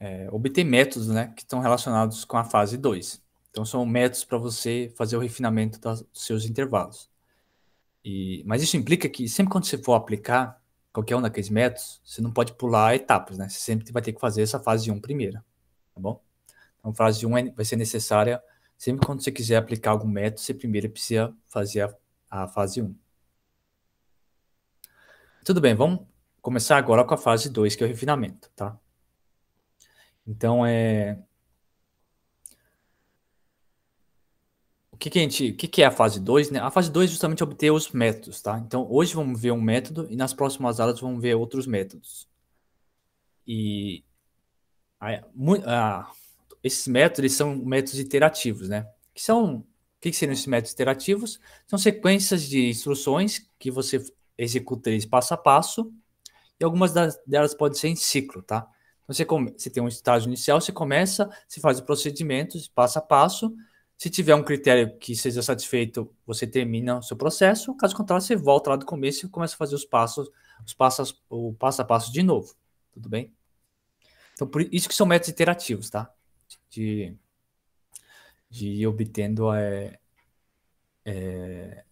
é obter métodos né, que estão relacionados com a fase 2. Então são métodos para você fazer o refinamento dos seus intervalos. E, mas isso implica que sempre quando você for aplicar qualquer um daqueles métodos, você não pode pular etapas, né? Você sempre vai ter que fazer essa fase 1 primeira, tá bom? Então, fase 1 um é, vai ser necessária sempre quando você quiser aplicar algum método, você primeiro precisa fazer a, a fase 1. Um. Tudo bem, vamos começar agora com a fase 2, que é o refinamento, tá? Então, é... O que, que a gente... O que, que é a fase 2? Né? A fase 2 é justamente obter os métodos, tá? Então, hoje vamos ver um método e nas próximas aulas vamos ver outros métodos. E... muito a, esses métodos são métodos iterativos, né? Que são o que, seriam esses métodos iterativos? São sequências de instruções que você executa eles passo a passo, e algumas das, delas podem ser em ciclo, tá? Então você, come, você tem um estágio inicial, você começa, você faz o procedimento, passo a passo. Se tiver um critério que seja satisfeito, você termina o seu processo. Caso contrário, você volta lá do começo e começa a fazer os passos, os passos, o passo a passo de novo. Tudo bem? Então, por isso que são métodos iterativos, tá? de, de ir obtendo é, é,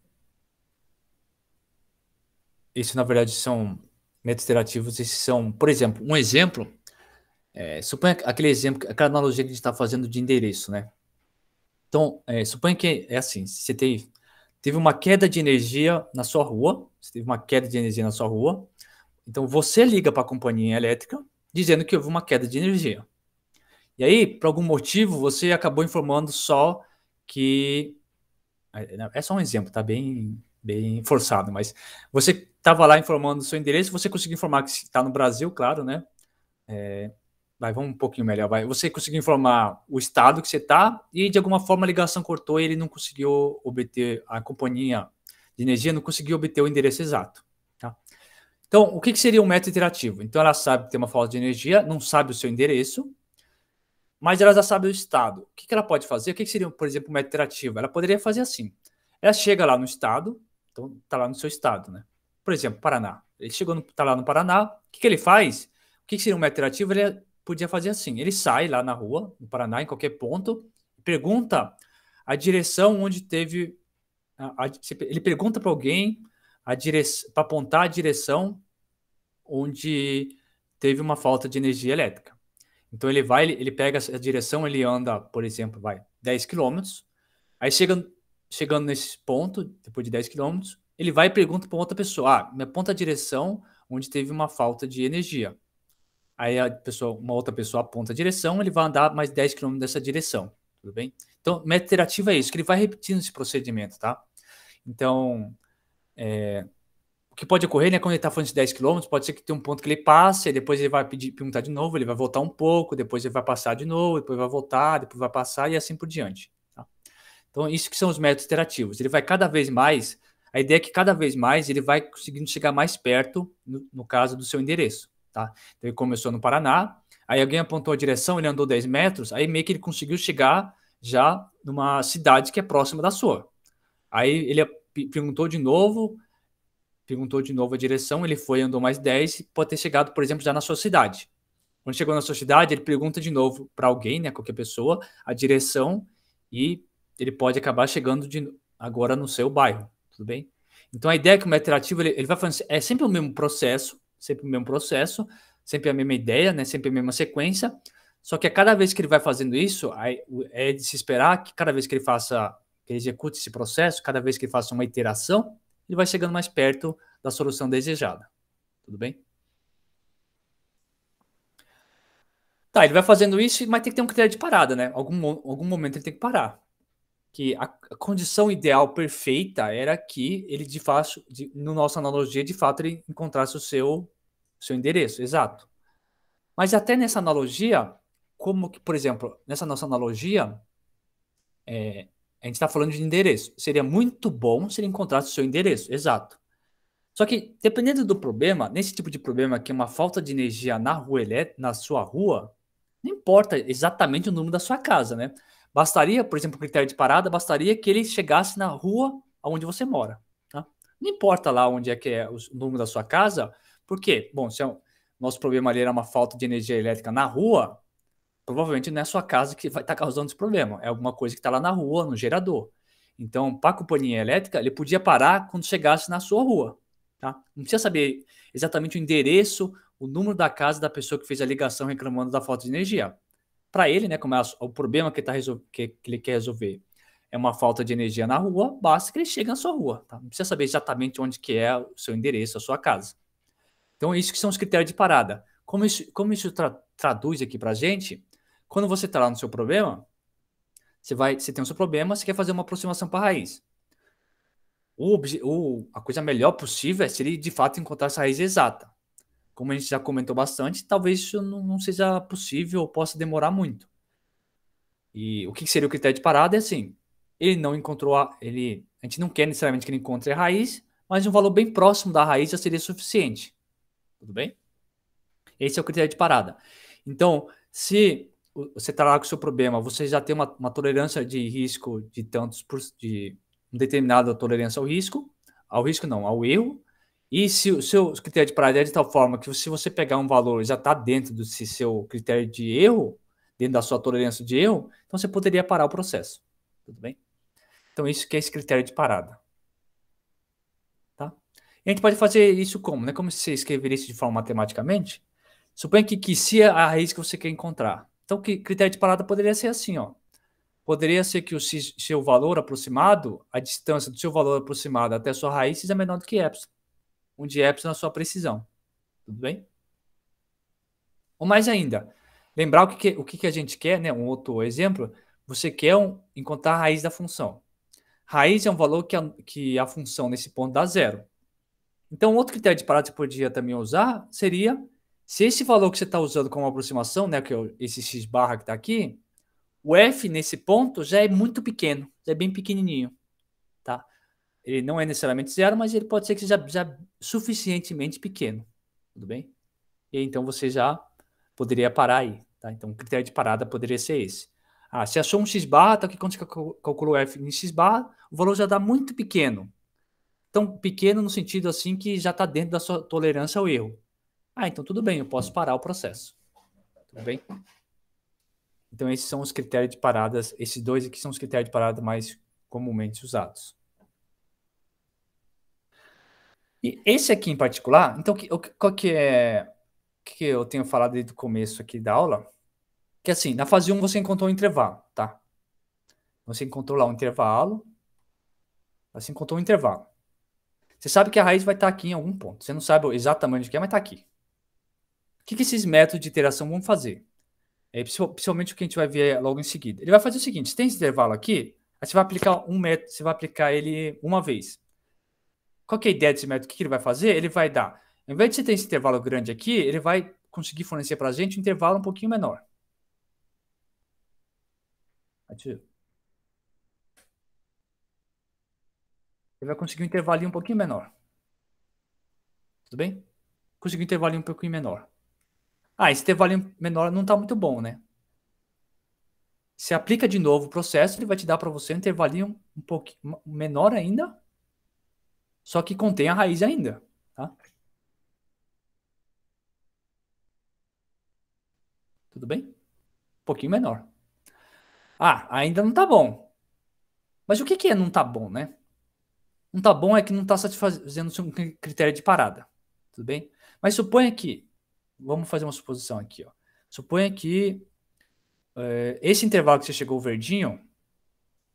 isso na verdade são métodos iterativos, esses são, por exemplo, um exemplo, é, suponha aquele exemplo, aquela analogia que a gente está fazendo de endereço, né? Então, é, suponha que é assim, você teve, teve uma queda de energia na sua rua, você teve uma queda de energia na sua rua, então você liga para a companhia elétrica dizendo que houve uma queda de energia. E aí, por algum motivo, você acabou informando só que. Ah, é só um exemplo, tá bem, bem forçado, mas você estava lá informando o seu endereço, você conseguiu informar que está no Brasil, claro, né? É... Vai, vamos um pouquinho melhor. Vai. Você conseguiu informar o estado que você está e, de alguma forma, a ligação cortou e ele não conseguiu obter, a companhia de energia não conseguiu obter o endereço exato. Tá? Então, o que, que seria um método iterativo? Então, ela sabe que tem uma falta de energia, não sabe o seu endereço, mas ela já sabe o estado. O que, que ela pode fazer? O que, que seria, por exemplo, uma iterativa? Ela poderia fazer assim. Ela chega lá no estado, então está lá no seu estado, né? Por exemplo, Paraná. Ele chegou, está lá no Paraná. O que, que ele faz? O que, que seria uma iterativa? Ele podia fazer assim. Ele sai lá na rua, no Paraná, em qualquer ponto, pergunta a direção onde teve. A, a, ele pergunta para alguém para apontar a direção onde teve uma falta de energia elétrica. Então ele vai, ele pega a direção, ele anda, por exemplo, vai 10 km. Aí chega, chegando nesse ponto, depois de 10 km, ele vai e pergunta para outra pessoa: "Ah, me aponta a direção onde teve uma falta de energia". Aí a pessoa, uma outra pessoa aponta a direção, ele vai andar mais 10 km dessa direção, tudo bem? Então, meta iterativa é isso, que ele vai repetindo esse procedimento, tá? Então, é, o que pode ocorrer, né, quando ele está falando de 10 km, pode ser que tenha um ponto que ele passe, depois ele vai pedir, perguntar de novo, ele vai voltar um pouco, depois ele vai passar de novo, depois vai voltar, depois vai passar e assim por diante. Tá? Então, isso que são os métodos iterativos. Ele vai cada vez mais, a ideia é que cada vez mais ele vai conseguindo chegar mais perto, no, no caso do seu endereço. Tá? Então, ele começou no Paraná, aí alguém apontou a direção, ele andou 10 metros, aí meio que ele conseguiu chegar já numa cidade que é próxima da sua. Aí ele perguntou de novo, perguntou de novo a direção, ele foi, andou mais 10, pode ter chegado, por exemplo, já na sua cidade. Quando chegou na sua cidade, ele pergunta de novo para alguém, né, qualquer pessoa, a direção e ele pode acabar chegando de, agora no seu bairro, tudo bem? Então a ideia é que o metrativo ele, ele vai fazer é sempre o mesmo processo, sempre o mesmo processo, sempre a mesma ideia, né, sempre a mesma sequência, só que a cada vez que ele vai fazendo isso, é de se esperar que cada vez que ele faça, que ele execute esse processo, cada vez que ele faça uma iteração, ele vai chegando mais perto da solução desejada. Tudo bem? Tá, ele vai fazendo isso, mas tem que ter um critério de parada, né? Algum, algum momento ele tem que parar. Que a, a condição ideal perfeita era que ele, de fato, de, no nossa analogia, de fato, ele encontrasse o seu, seu endereço, exato. Mas até nessa analogia, como que, por exemplo, nessa nossa analogia, é, a gente está falando de endereço. Seria muito bom se ele encontrasse o seu endereço, exato. Só que, dependendo do problema, nesse tipo de problema que é uma falta de energia na rua na sua rua, não importa exatamente o número da sua casa, né? Bastaria, por exemplo, o critério de parada, bastaria que ele chegasse na rua onde você mora. Tá? Não importa lá onde é que é o número da sua casa, porque, bom, se é um, nosso problema ali era uma falta de energia elétrica na rua, provavelmente não é a sua casa que vai estar tá causando esse problema, é alguma coisa que está lá na rua, no gerador. Então, para a companhia elétrica, ele podia parar quando chegasse na sua rua. Tá? Não precisa saber exatamente o endereço, o número da casa da pessoa que fez a ligação reclamando da falta de energia. Para ele, né, como é o problema que, tá que, que ele quer resolver é uma falta de energia na rua, basta que ele chegue na sua rua. Tá? Não precisa saber exatamente onde que é o seu endereço, a sua casa. Então, isso que são os critérios de parada. Como isso, como isso tra traduz aqui para a gente, quando você está lá no seu problema, você vai, você tem o seu problema, você quer fazer uma aproximação para a raiz. O, o, a coisa melhor possível é se ele de fato encontrar essa raiz exata. Como a gente já comentou bastante, talvez isso não, não seja possível ou possa demorar muito. E o que seria o critério de parada é assim: ele não encontrou a, ele, a gente não quer necessariamente que ele encontre a raiz, mas um valor bem próximo da raiz já seria suficiente. Tudo bem? Esse é o critério de parada. Então, se você está lá com o seu problema, você já tem uma, uma tolerância de risco de tantos por de determinada tolerância ao risco, ao risco não, ao erro. E se o seu critério de parada é de tal forma que se você pegar um valor já está dentro do seu critério de erro, dentro da sua tolerância de erro, então você poderia parar o processo. Tudo bem? Então, isso que é esse critério de parada. Tá? E a gente pode fazer isso como? Né? Como se você escrever isso de forma matematicamente? Suponha que, que se é a raiz que você quer encontrar então, que critério de parada poderia ser assim, ó. Poderia ser que o seu valor aproximado, a distância do seu valor aproximado até sua raiz seja menor do que epsilon, onde epsilon é a sua precisão. Tudo bem? Ou mais ainda, lembrar o que, que o que, que, a gente quer, né? Um outro exemplo, você quer um, encontrar a raiz da função. Raiz é um valor que a, que a função nesse ponto dá zero. Então, outro critério de parada que você podia também usar seria se esse valor que você está usando como aproximação, né, que é esse x barra que está aqui, o f nesse ponto já é muito pequeno, é bem pequenininho, tá? Ele não é necessariamente zero, mas ele pode ser que seja já suficientemente pequeno, tudo bem? E então você já poderia parar aí, tá? Então o critério de parada poderia ser esse. Ah, se achou um x barra, tá aqui quando você calculou f em x barra, o valor já dá tá muito pequeno. tão pequeno no sentido assim que já está dentro da sua tolerância ao erro. Ah, então tudo bem, eu posso parar o processo. Tudo bem? Então, esses são os critérios de paradas, esses dois aqui são os critérios de parada mais comumente usados. E esse aqui em particular, então, qual que é que eu tenho falado desde o começo aqui da aula? Que assim, na fase 1 você encontrou um intervalo, tá? Você encontrou lá um intervalo, você encontrou um intervalo. Você sabe que a raiz vai estar aqui em algum ponto. Você não sabe exatamente o que é, mas está aqui que, que esses métodos de iteração vão fazer? É, principalmente o que a gente vai ver logo em seguida. Ele vai fazer o seguinte: tem esse intervalo aqui, aí você vai aplicar um método, você vai aplicar ele uma vez. Qual é a ideia desse método? O que, que ele vai fazer? Ele vai dar, em vez de você ter esse intervalo grande aqui, ele vai conseguir fornecer para a gente um intervalo um pouquinho menor. Ele vai conseguir um intervalo um pouquinho menor. Tudo bem? Conseguir um intervalo um pouquinho menor. Ah, esse intervalo menor não está muito bom, né? Você aplica de novo o processo, ele vai te dar para você um intervalinho um pouquinho menor ainda, só que contém a raiz ainda, tá? Tudo bem? Um pouquinho menor. Ah, ainda não está bom. Mas o que, que é não está bom, né? Não está bom é que não está satisfazendo o seu critério de parada. Tudo bem? Mas suponha que vamos fazer uma suposição aqui. Ó. Suponha que é, esse intervalo que você chegou verdinho,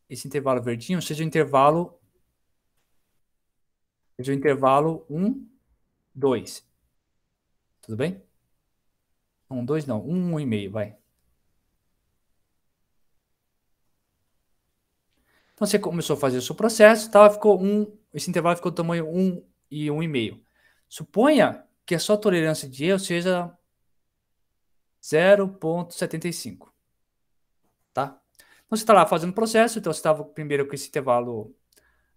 esse intervalo verdinho seja o intervalo seja o intervalo 1, 2. Tudo bem? 1, 2 não, 1, 1 e meio, vai. Então você começou a fazer o seu processo, tá? ficou um, esse intervalo ficou do tamanho 1 e 1,5. Suponha que a sua tolerância de erro seja 0.75. Tá? Então você está lá fazendo o processo, então você estava primeiro com esse intervalo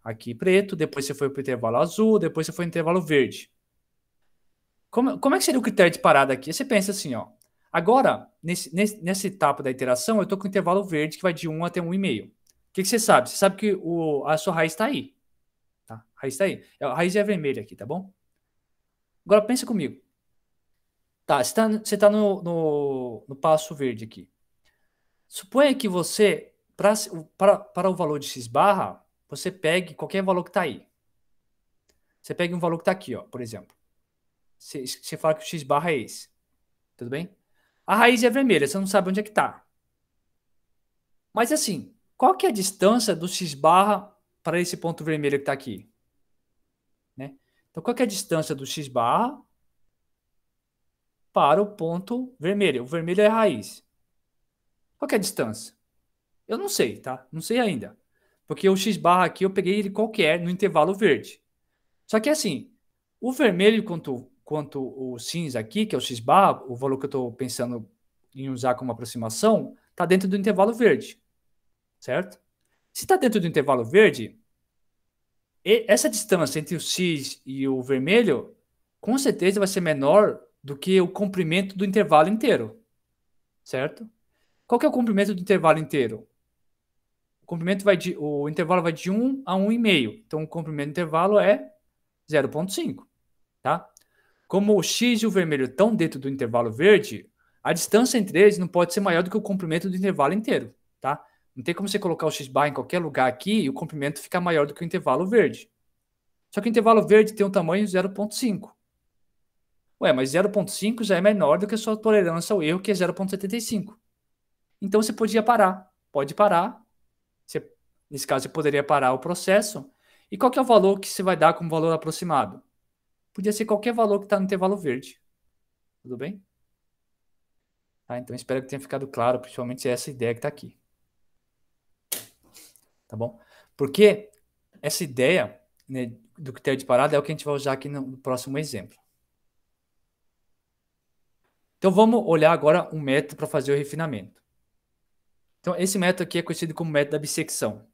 aqui preto, depois você foi para o intervalo azul, depois você foi para o intervalo verde. Como, como é que seria o critério de parada aqui? Você pensa assim, ó. Agora, nesse, nesse nessa etapa da iteração, eu estou com o intervalo verde que vai de 1 até 1,5. O que, que você sabe? Você sabe que o, a sua raiz está aí. Tá? A raiz está aí. A raiz é vermelha aqui, tá bom? Agora pensa comigo. Tá, você está você tá no, no, no passo verde aqui. Suponha que você, para o valor de x barra, você pegue qualquer valor que está aí. Você pega um valor que está aqui, ó, por exemplo. Você, você fala que o x barra é esse. Tudo bem? A raiz é vermelha, você não sabe onde é que está. Mas assim, qual que é a distância do x barra para esse ponto vermelho que está aqui? Então, qual é a distância do x barra para o ponto vermelho? O vermelho é a raiz. Qual é a distância? Eu não sei, tá? Não sei ainda. Porque o x barra aqui eu peguei ele qualquer no intervalo verde. Só que assim, o vermelho quanto, quanto o cinza aqui, que é o x barra, o valor que eu estou pensando em usar como aproximação, está dentro do intervalo verde. Certo? Se está dentro do intervalo verde, essa distância entre o cis e o vermelho, com certeza vai ser menor do que o comprimento do intervalo inteiro, certo? Qual que é o comprimento do intervalo inteiro? O comprimento vai de, o intervalo vai de 1 a 1,5. Então, o comprimento do intervalo é 0,5, tá? Como o x e o vermelho estão dentro do intervalo verde, a distância entre eles não pode ser maior do que o comprimento do intervalo inteiro, tá? Não tem como você colocar o x-bar em qualquer lugar aqui e o comprimento ficar maior do que o intervalo verde. Só que o intervalo verde tem um tamanho 0.5. Ué, mas 0.5 já é menor do que a sua tolerância ao erro, que é 0.75. Então você podia parar. Pode parar. Você, nesse caso, você poderia parar o processo. E qual é o valor que você vai dar como valor aproximado? Podia ser qualquer valor que está no intervalo verde. Tudo bem? Tá, então espero que tenha ficado claro, principalmente essa ideia que está aqui tá bom? Porque essa ideia né, do critério de parada é o que a gente vai usar aqui no próximo exemplo. Então vamos olhar agora um método para fazer o refinamento. Então esse método aqui é conhecido como método da bissecção.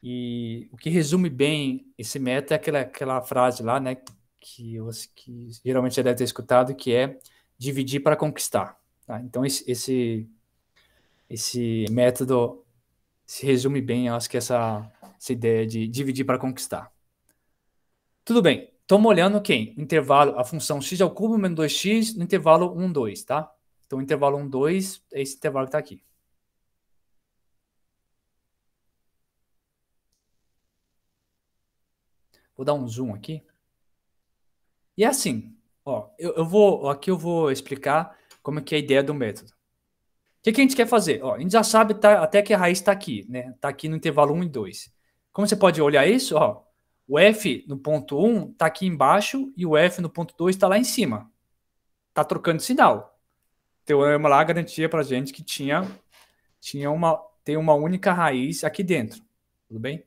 E o que resume bem esse método é aquela, aquela frase lá, né, que, eu, que geralmente você deve ter escutado, que é dividir para conquistar. Tá? Então esse, esse, esse método se resume bem, acho que essa, essa ideia de dividir para conquistar. Tudo bem, estamos olhando quem? Intervalo, a função x ao cubo menos 2x no intervalo 1, 2, tá? Então, intervalo 1, 2 é esse intervalo que está aqui. Vou dar um zoom aqui. E é assim, ó, eu, eu vou, aqui eu vou explicar como é que é a ideia do método que, que a gente quer fazer? Ó, a gente já sabe tá, até que a raiz está aqui, né? Está aqui no intervalo 1 e 2. Como você pode olhar isso? Ó, o F no ponto 1 está aqui embaixo e o F no ponto 2 está lá em cima. Está trocando sinal. Teorema lá garantia para a gente que tinha, tinha uma, tem uma única raiz aqui dentro. Tudo bem?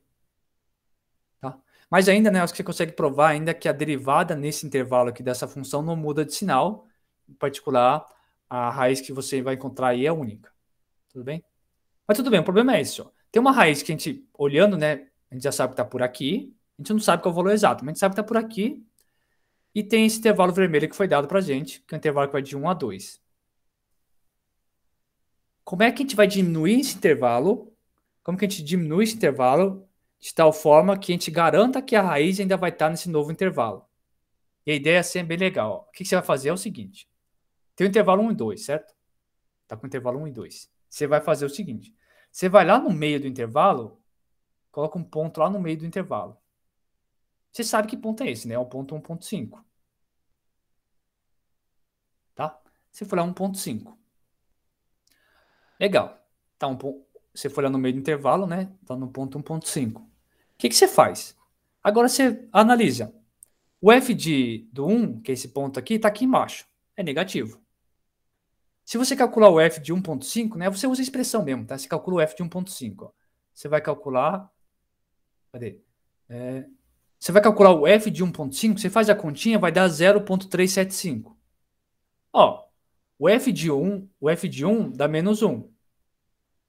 Tá? Mas ainda, né, acho que você consegue provar ainda que a derivada nesse intervalo aqui dessa função não muda de sinal, em particular a raiz que você vai encontrar aí é única. Tudo bem? Mas tudo bem, o problema é esse. Ó. Tem uma raiz que a gente, olhando, né, a gente já sabe que está por aqui, a gente não sabe qual é o valor exato, mas a gente sabe que está por aqui, e tem esse intervalo vermelho que foi dado para a gente, que é um intervalo que vai de 1 a 2. Como é que a gente vai diminuir esse intervalo? Como que a gente diminui esse intervalo de tal forma que a gente garanta que a raiz ainda vai estar tá nesse novo intervalo? E a ideia assim é bem legal. Ó. O que você vai fazer é o seguinte. Tem o intervalo 1 e 2, certo? Tá com o intervalo 1 e 2. Você vai fazer o seguinte: você vai lá no meio do intervalo, coloca um ponto lá no meio do intervalo. Você sabe que ponto é esse, né? É o ponto 1.5. Tá? Você foi lá 1.5. Legal. Tá um ponto você foi lá no meio do intervalo, né? Tá no ponto 1.5. O que, que você faz? Agora você analisa. O F de, do 1, que é esse ponto aqui, está aqui embaixo. É negativo. Se você calcular o f de 1.5, né? Você usa a expressão mesmo, tá? Você calcula o f de 1.5. Você vai calcular... Cadê? É, você vai calcular o f de 1.5, você faz a continha, vai dar 0.375. Ó, o f de 1, o f de 1 dá menos 1.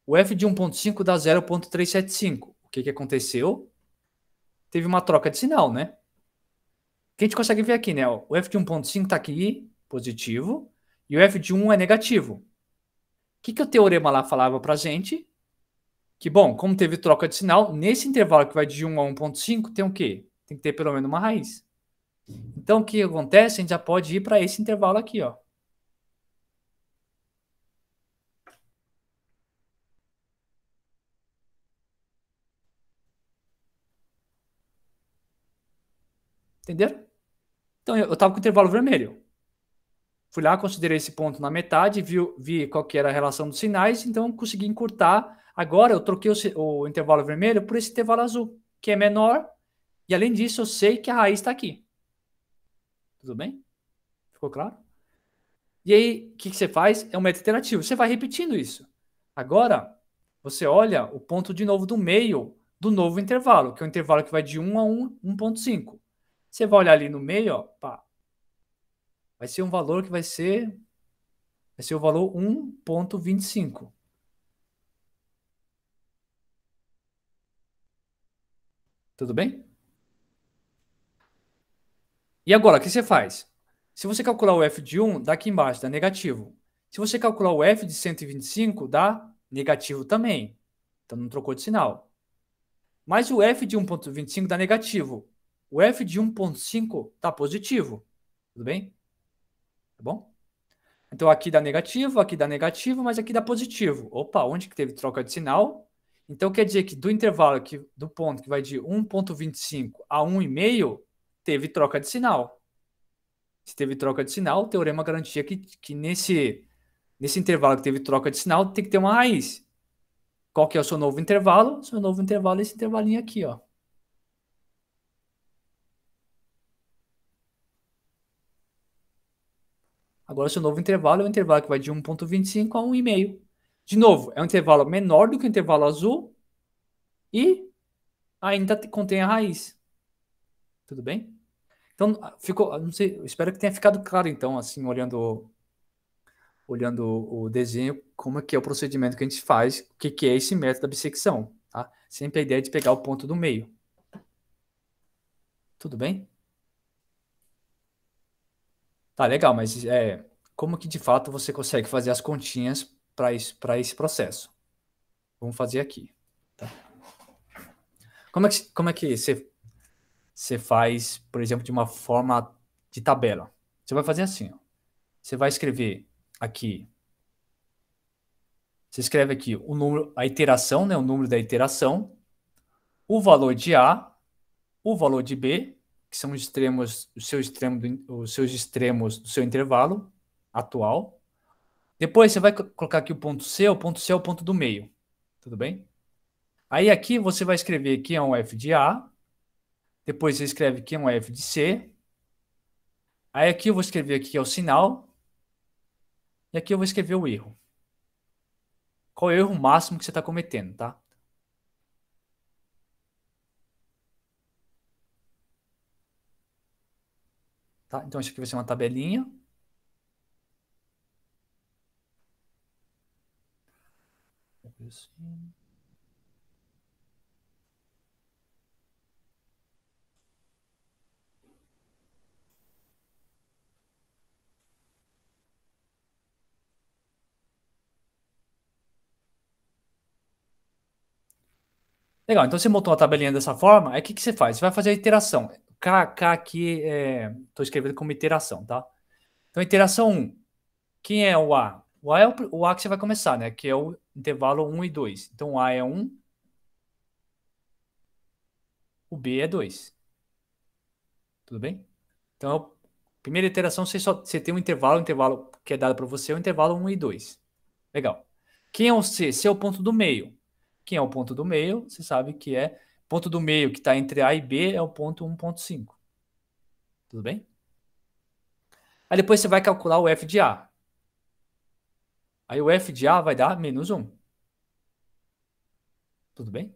O f de 1.5 dá 0.375. O que, que aconteceu? Teve uma troca de sinal, né? Que a gente consegue ver aqui, né? O f de 1.5 está aqui, positivo. E o f de 1 é negativo. O que, que o teorema lá falava para gente? Que, bom, como teve troca de sinal, nesse intervalo que vai de 1 a 1.5, tem o quê? Tem que ter pelo menos uma raiz. Então, o que acontece? A gente já pode ir para esse intervalo aqui, ó. Entenderam? Então, eu estava com o intervalo vermelho. Fui lá, considerei esse ponto na metade, vi, vi qual que era a relação dos sinais, então consegui encurtar. Agora eu troquei o, o intervalo vermelho por esse intervalo azul, que é menor, e além disso eu sei que a raiz está aqui. Tudo bem? Ficou claro? E aí, o que, que, você faz? É um método iterativo. Você vai repetindo isso. Agora, você olha o ponto de novo do meio do novo intervalo, que é o intervalo que vai de 1 a 1, 1.5. Você vai olhar ali no meio, ó, pá, vai ser um valor que vai ser vai ser o valor 1.25. Tudo bem? E agora, o que você faz? Se você calcular o F de 1, dá aqui embaixo, dá negativo. Se você calcular o F de 125, dá negativo também. Então não trocou de sinal. Mas o F de 1.25 dá negativo. O F de 1.5 dá tá positivo. Tudo bem? tá bom? Então aqui dá negativo, aqui dá negativo, mas aqui dá positivo. Opa, onde que teve troca de sinal? Então quer dizer que do intervalo aqui, do ponto que vai de 1.25 a 1,5, teve troca de sinal. Se teve troca de sinal, o teorema garantia que, que nesse, nesse intervalo que teve troca de sinal, tem que ter uma raiz. Qual que é o seu novo intervalo? Seu novo intervalo é esse intervalinho aqui, ó. Agora, seu novo intervalo é um intervalo que vai de 1,25 a 1,5. De novo, é um intervalo menor do que o intervalo azul e ainda contém a raiz. Tudo bem? Então, ah, ficou, ah, não sei, espero que tenha ficado claro, então, assim, olhando, olhando o desenho, como é que é o procedimento que a gente faz, o que, que é esse método da bissecção, tá? Sempre a ideia é de pegar o ponto do meio. Tudo bem? Tá legal, mas é, como que de fato você consegue fazer as continhas para esse, esse processo? Vamos fazer aqui. Tá. Como é que, como é que você, você faz, por exemplo, de uma forma de tabela? Você vai fazer assim. Ó. Você vai escrever aqui. Você escreve aqui o número, a iteração, né, o número da iteração, o valor de A, o valor de B que são os extremos, o seu extremo do, os seus extremos do seu intervalo atual. Depois você vai colocar aqui o ponto C, o ponto C é o ponto do meio. Tudo bem? Aí aqui você vai escrever que é um F de A, depois você escreve que é um F de C. Aí aqui eu vou escrever aqui que é o sinal. E aqui eu vou escrever o erro. Qual é o erro máximo que você está cometendo, tá? Tá? Então, isso aqui vai ser uma tabelinha. Legal, então você montou a tabelinha dessa forma, aí o que, que você faz? Você vai fazer a iteração. KK aqui, estou é, escrevendo como iteração, tá? Então, iteração 1. Quem é o A? O A é o, o, A que você vai começar, né? Que é o intervalo 1 e 2. Então, o A é 1. O B é 2. Tudo bem? Então, primeira iteração, você, só, você tem um intervalo, o intervalo que é dado para você, é o intervalo 1 e 2. Legal. Quem é o C? C é o ponto do meio. Quem é o ponto do meio, você sabe que é ponto do meio que está entre A e B é o ponto 1.5. Tudo bem? Aí depois você vai calcular o F de A. Aí o F de A vai dar menos 1. Tudo bem?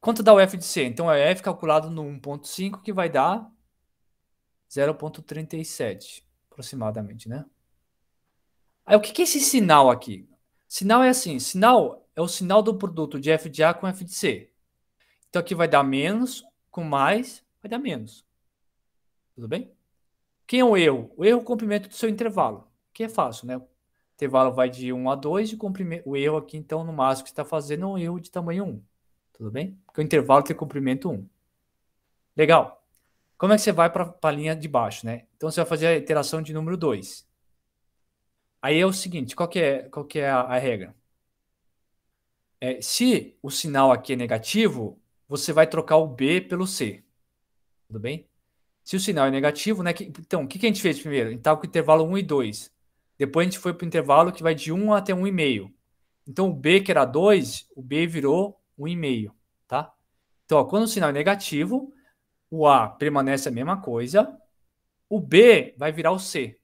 Quanto dá o F de C? Então é F calculado no 1.5 que vai dar 0.37, aproximadamente, né? Aí o que é esse sinal aqui? Sinal é assim, sinal é o sinal do produto de F de A com F de C. Então aqui vai dar menos com mais, vai dar menos. Tudo bem? Quem é o erro? O erro é o comprimento do seu intervalo, que é fácil, né? O intervalo vai de 1 a 2 e o erro aqui, então, no máximo que está fazendo é um erro de tamanho 1. Tudo bem? Porque o intervalo tem comprimento 1. Legal. Como é que você vai para a linha de baixo, né? Então, você vai fazer a iteração de número 2. Aí é o seguinte, qual que é, qual que é a, a regra? É, se o sinal aqui é negativo, você vai trocar o B pelo C. Tudo bem? Se o sinal é negativo, né? Que, então, o que, que a gente fez primeiro? A gente estava com o intervalo 1 e 2. Depois a gente foi para o intervalo que vai de 1 até 1,5. Então, o B, que era 2, o B virou 1,5, tá? Então, ó, quando o sinal é negativo, o A permanece a mesma coisa, o B vai virar o C.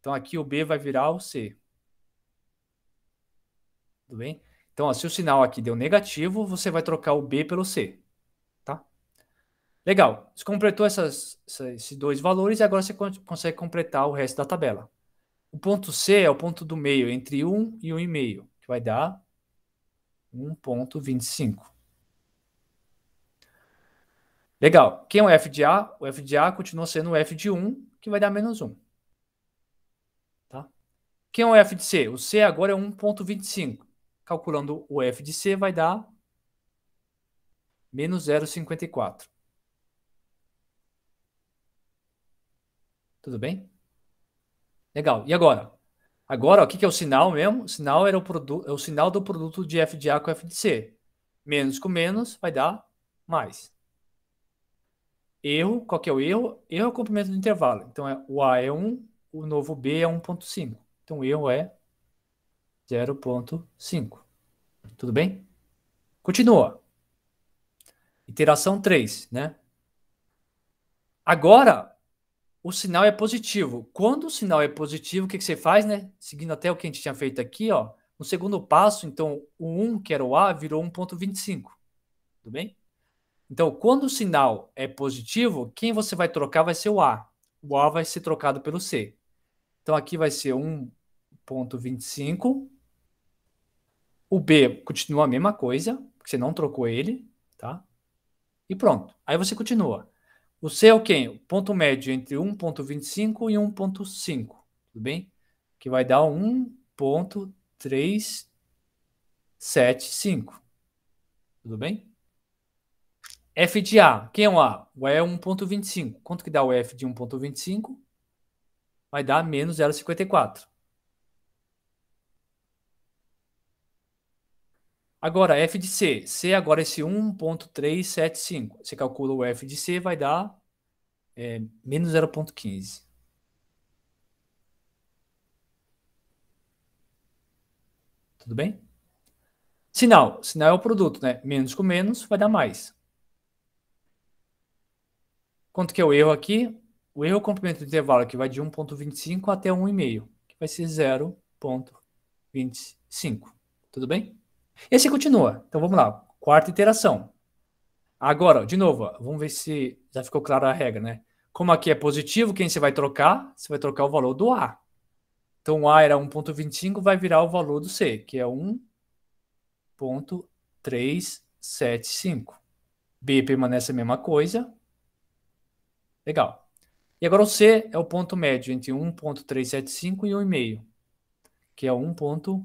Então, aqui o B vai virar o C. Tudo bem? Então, ó, se o sinal aqui deu negativo, você vai trocar o B pelo C. Tá? Legal. Você completou essas, esses dois valores e agora você consegue completar o resto da tabela. O ponto C é o ponto do meio, entre 1 e 1,5, que vai dar 1,25. Legal. Quem é o f de A? O f de A continua sendo o f de 1, que vai dar menos 1. Tá? Quem é o f de C? O C agora é 1,25. Calculando o f de c, vai dar menos 0,54. Tudo bem? Legal. E agora? Agora, o que, que é o sinal mesmo? O sinal era o produto, é o sinal do produto de f de a com f de c. Menos com menos vai dar mais. Erro, qual que é o erro? Erro é o comprimento do intervalo. Então, é, o A é 1, o novo B é 1.5. Então, o erro é 0.5. Tudo bem? Continua. Iteração 3, né? Agora, o sinal é positivo. Quando o sinal é positivo, o que, que você faz, né? Seguindo até o que a gente tinha feito aqui, ó. No segundo passo, então, o 1, que era o A, virou 1.25. Tudo bem? Então, quando o sinal é positivo, quem você vai trocar vai ser o A. O A vai ser trocado pelo C. Então, aqui vai ser 1.25 o B continua a mesma coisa, porque você não trocou ele, tá? E pronto. Aí você continua. O C é o quê? O ponto médio entre 1.25 e 1.5, tudo bem? Que vai dar 1.375, tudo bem? F de A, quem é o A? O A é 1.25. Quanto que dá o F de 1.25? Vai dar menos 0,54. Agora, f de C. C agora é esse 1.375. Você calcula o f de C, vai dar é, menos 0.15. Tudo bem? Sinal. Sinal é o produto, né? Menos com menos vai dar mais. Quanto que é o erro aqui? O erro é o comprimento do intervalo que vai de 1.25 até 1,5, que vai ser 0.25. Tudo bem? Esse continua. Então vamos lá. Quarta iteração. Agora, de novo, vamos ver se já ficou clara a regra, né? Como aqui é positivo, quem você vai trocar? Você vai trocar o valor do A. Então, o A era 1.25, vai virar o valor do C, que é 1.375. B permanece a mesma coisa. Legal. E agora o C é o ponto médio entre 1.375 e 1,5, que é 1.375.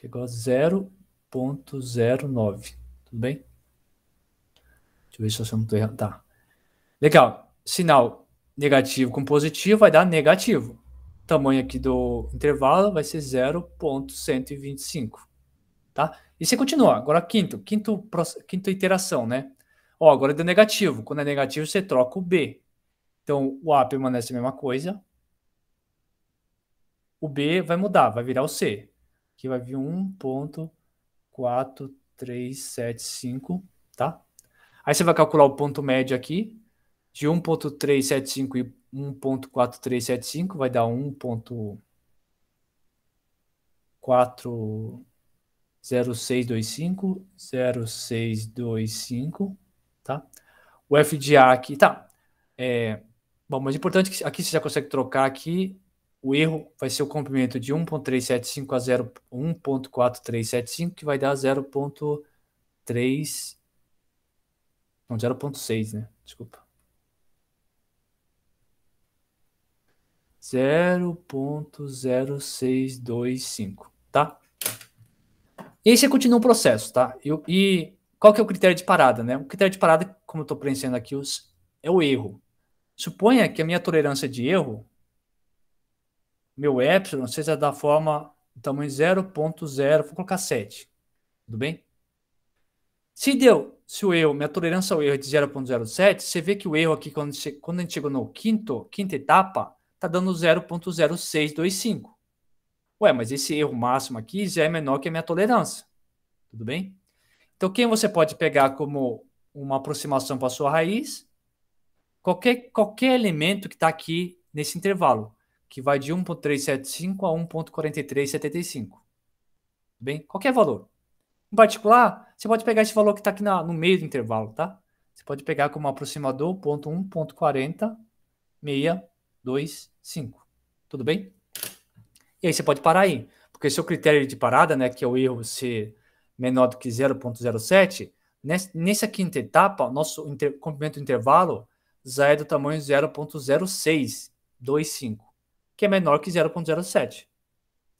que é igual a 0.09, tudo bem? Deixa eu ver se eu não estou errando. Tá. Legal. Sinal negativo com positivo vai dar negativo. O tamanho aqui do intervalo vai ser 0.125, tá? E você continua. Agora, quinto, quinto, quinto iteração, né? Ó, agora deu negativo. Quando é negativo, você troca o B. Então, o A permanece a mesma coisa. O B vai mudar, vai virar o C que vai vir 1.4375, tá? Aí você vai calcular o ponto médio aqui, de 1.375 e 1.4375, vai dar 1.40625, 0625, tá? O FDA aqui, tá? É, bom, mas é importante que aqui você já consegue trocar aqui o erro vai ser o comprimento de 1.375 a 0, 1.4375, que vai dar 0.3, não, 0.6, né? Desculpa. 0.0625, tá? E aí você continua o processo, tá? Eu, e qual que é o critério de parada, né? O critério de parada, como eu estou preenchendo aqui, os, é o erro. Suponha que a minha tolerância de erro meu epsilon seja é da forma tamanho 0.0, vou colocar 7. Tudo bem? Se deu, se o erro, minha tolerância ao erro é de 0.07, você vê que o erro aqui, quando, quando a gente chegou no quinto, quinta etapa, está dando 0.0625. Ué, mas esse erro máximo aqui já é menor que a minha tolerância. Tudo bem? Então, quem você pode pegar como uma aproximação para a sua raiz? Qualquer, qualquer elemento que está aqui nesse intervalo que vai de 1.375 a 1.4375. Bem, qualquer é valor. Em particular, você pode pegar esse valor que está aqui na, no meio do intervalo, tá? Você pode pegar como aproximador ponto 1.40625. Tudo bem? E aí você pode parar aí, porque seu critério de parada, né, que é o erro ser menor do que 0.07, nessa quinta etapa, nosso inter, comprimento do intervalo já é do tamanho 0.0625 que é menor que 0,07.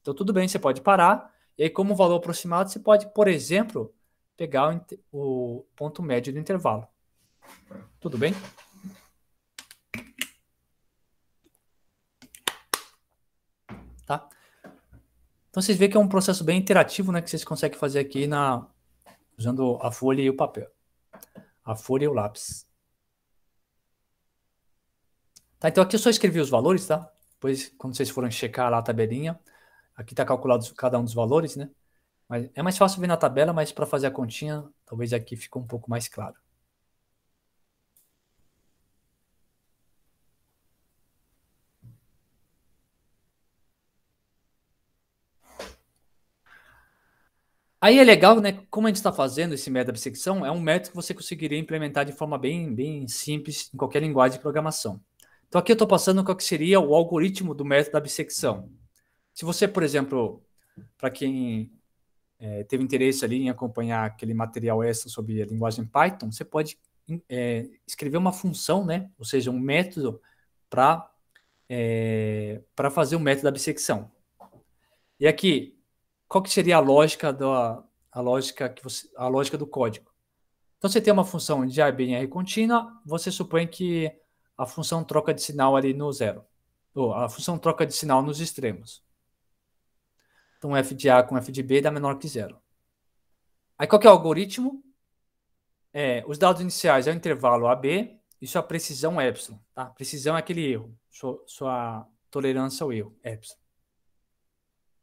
Então, tudo bem, você pode parar. E aí, como valor aproximado, você pode, por exemplo, pegar o, o ponto médio do intervalo. Tudo bem? Tá? Então, vocês veem que é um processo bem interativo, né? Que vocês conseguem fazer aqui na, usando a folha e o papel. A folha e o lápis. Tá, então aqui eu só escrevi os valores, tá? Depois, quando vocês forem checar lá a tabelinha, aqui está calculado cada um dos valores, né? Mas é mais fácil ver na tabela, mas para fazer a continha, talvez aqui fique um pouco mais claro. Aí é legal, né? Como a gente está fazendo esse método de secção, é um método que você conseguiria implementar de forma bem, bem simples em qualquer linguagem de programação. Então aqui eu estou passando qual que seria o algoritmo do método da bissecção. Se você, por exemplo, para quem é, teve interesse ali em acompanhar aquele material extra sobre a linguagem Python, você pode é, escrever uma função, né? ou seja, um método para é, para fazer o método da bissecção. E aqui, qual que seria a lógica da a lógica que você, a lógica do código? Então você tem uma função de R contínua, você supõe que a função troca de sinal ali no zero. Ou a função troca de sinal nos extremos. Então, f de A com f de B dá menor que zero. Aí, qual que é o algoritmo? É, os dados iniciais é o intervalo AB, e sua a precisão epsilon. É tá? Precisão é aquele erro, sua, sua tolerância ao erro, epsilon. É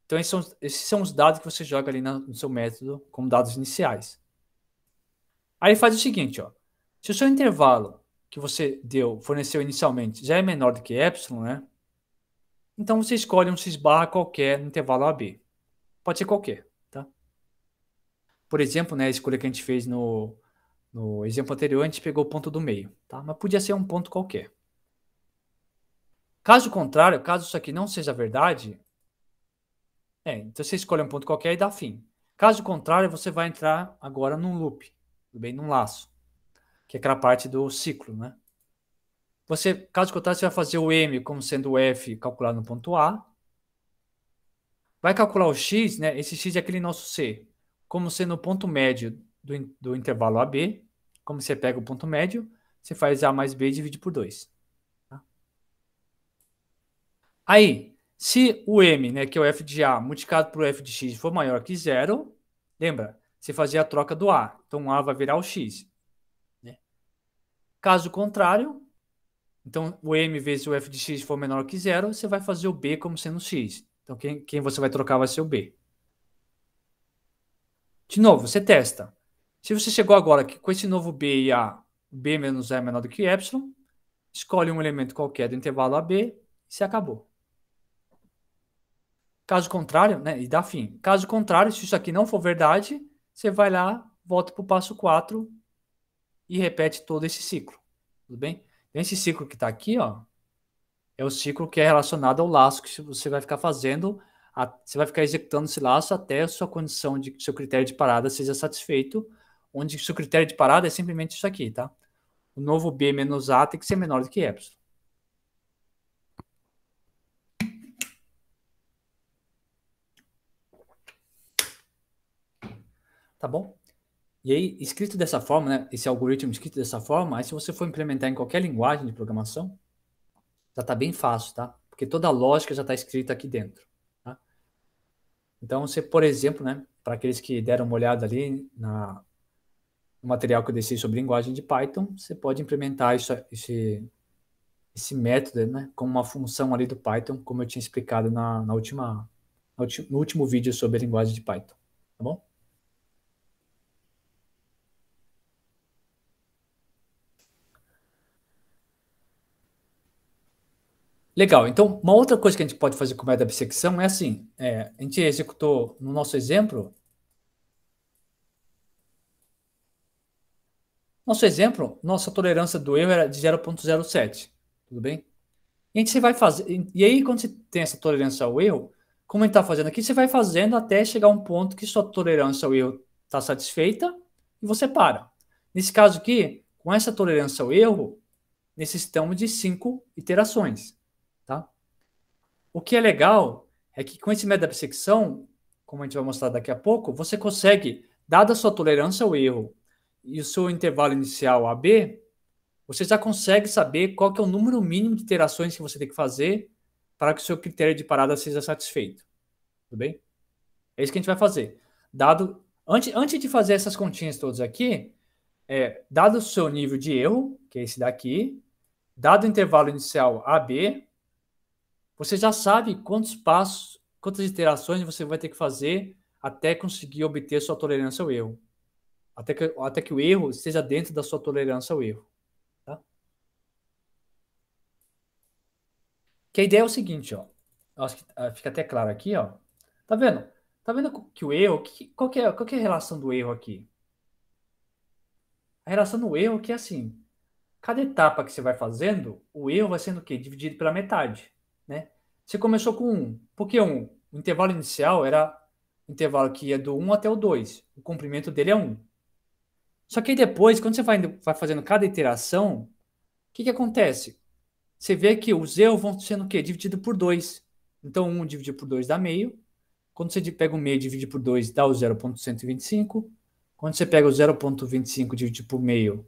então, esses são, esses são, os dados que você joga ali na, no seu método como dados iniciais. Aí faz o seguinte, ó. Se o seu intervalo que você deu, forneceu inicialmente, já é menor do que epsilon, né? Então você escolhe um x barra qualquer no intervalo AB. Pode ser qualquer, tá? Por exemplo, né, a escolha que a gente fez no, no exemplo anterior, a gente pegou o ponto do meio, tá? Mas podia ser um ponto qualquer. Caso contrário, caso isso aqui não seja verdade, é, então você escolhe um ponto qualquer e dá fim. Caso contrário, você vai entrar agora num loop, tudo bem? Num laço que é aquela parte do ciclo, né? Você, caso contrário, você vai fazer o M como sendo o F calculado no ponto A. Vai calcular o X, né? Esse X é aquele nosso C, como sendo o ponto médio do, do intervalo AB. Como você pega o ponto médio, você faz A mais B dividido por 2. Tá? Aí, se o M, né, que é o F de A, multiplicado por F de X for maior que zero, lembra, você fazia a troca do A. Então, A vai virar o X. Caso contrário, então o M vezes o F de X for menor que zero, você vai fazer o B como sendo X. Então quem, quem você vai trocar vai ser o B. De novo, você testa. Se você chegou agora que com esse novo B e A, B menos A é menor do que Y, escolhe um elemento qualquer do intervalo AB e se acabou. Caso contrário, né, e dá fim. Caso contrário, se isso aqui não for verdade, você vai lá, volta para o passo 4 e repete todo esse ciclo. Tudo bem? Então, esse ciclo que está aqui, ó, é o ciclo que é relacionado ao laço que você vai ficar fazendo, a, você vai ficar executando esse laço até a sua condição de seu critério de parada seja satisfeito, onde seu critério de parada é simplesmente isso aqui, tá? O novo B menos A tem que ser menor do que epsilon. Tá bom? E aí, escrito dessa forma, né, esse algoritmo escrito dessa forma, aí se você for implementar em qualquer linguagem de programação, já está bem fácil, tá? Porque toda a lógica já está escrita aqui dentro. Tá? Então, você, por exemplo, né, para aqueles que deram uma olhada ali na, no material que eu dei sobre linguagem de Python, você pode implementar isso, esse, esse método né, como uma função ali do Python, como eu tinha explicado na, na última, no último vídeo sobre a linguagem de Python. Tá bom? Legal. Então, uma outra coisa que a gente pode fazer com o método da bissecção é assim: é, a gente executou no nosso exemplo. Nosso exemplo, nossa tolerância do erro era de 0.07. Tudo bem? E a gente vai fazer. E aí, quando você tem essa tolerância ao erro, como a gente está fazendo aqui, você vai fazendo até chegar a um ponto que sua tolerância ao erro está satisfeita e você para. Nesse caso aqui, com essa tolerância ao erro, necessitamos de cinco iterações. Tá? O que é legal é que com esse método da perseguição, como a gente vai mostrar daqui a pouco, você consegue, dada a sua tolerância ao erro e o seu intervalo inicial AB, você já consegue saber qual é o número mínimo de iterações que você tem que fazer para que o seu critério de parada seja satisfeito. Tudo bem? É isso que a gente vai fazer. Dado antes, antes de fazer essas continhas todas aqui, é, dado o seu nível de erro, que é esse daqui, dado o intervalo inicial AB, você já sabe quantos passos, quantas iterações você vai ter que fazer até conseguir obter sua tolerância ao erro. Até que, até que o erro esteja dentro da sua tolerância ao erro. Tá? Que a ideia é o seguinte, ó. Acho que ah, fica até claro aqui, ó. Tá vendo? Tá vendo que o erro, que, qual, que é, qual que é a relação do erro aqui? A relação do erro é que é assim, cada etapa que você vai fazendo, o erro vai sendo o quê? Dividido pela metade né? Você começou com um, porque um, o intervalo inicial era o intervalo que ia do 1 um até o 2, o comprimento dele é 1. Um. Só que aí depois, quando você vai, vai fazendo cada iteração, o que, que acontece? Você vê que os erros vão sendo o quê? Dividido por 2. Então, 1 um dividido por 2 dá meio. Quando você pega o meio e divide por 2, dá o 0,125. Quando você pega o 0,25 e divide por meio,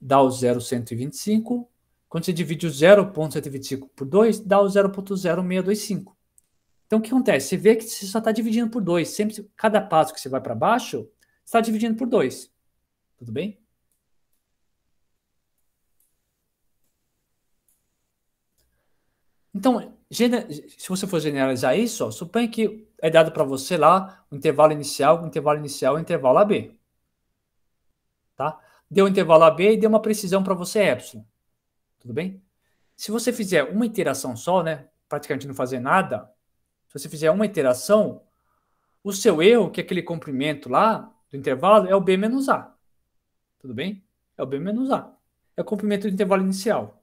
dá o 0,125. Quando você divide o 0.125 por 2, dá o 0,0625. Então, o que acontece? Você vê que você só está dividindo por 2. Sempre, cada passo que você vai para baixo, está dividindo por 2. Tudo bem? Então, se você for generalizar isso, ó, suponha que é dado para você lá o intervalo inicial, o intervalo inicial, o intervalo AB. Tá? Deu o intervalo AB e deu uma precisão para você, epsilon tudo bem? Se você fizer uma interação só, né, praticamente não fazer nada, se você fizer uma interação, o seu erro, que é aquele comprimento lá do intervalo, é o B menos A. Tudo bem? É o B menos A. É o comprimento do intervalo inicial.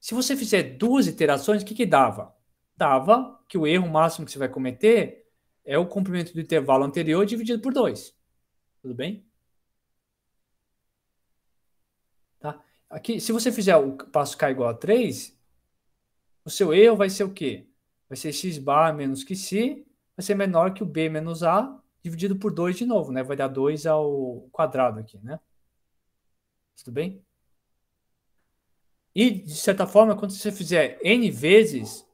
Se você fizer duas iterações, o que, que dava? Dava que o erro máximo que você vai cometer é o comprimento do intervalo anterior dividido por 2. Tudo bem? Aqui, se você fizer o passo K igual a 3, o seu erro vai ser o quê? Vai ser x bar menos que si, vai ser menor que o b menos a, dividido por 2 de novo, né? Vai dar 2 ao quadrado aqui, né? Tudo bem? E, de certa forma, quando você fizer n vezes,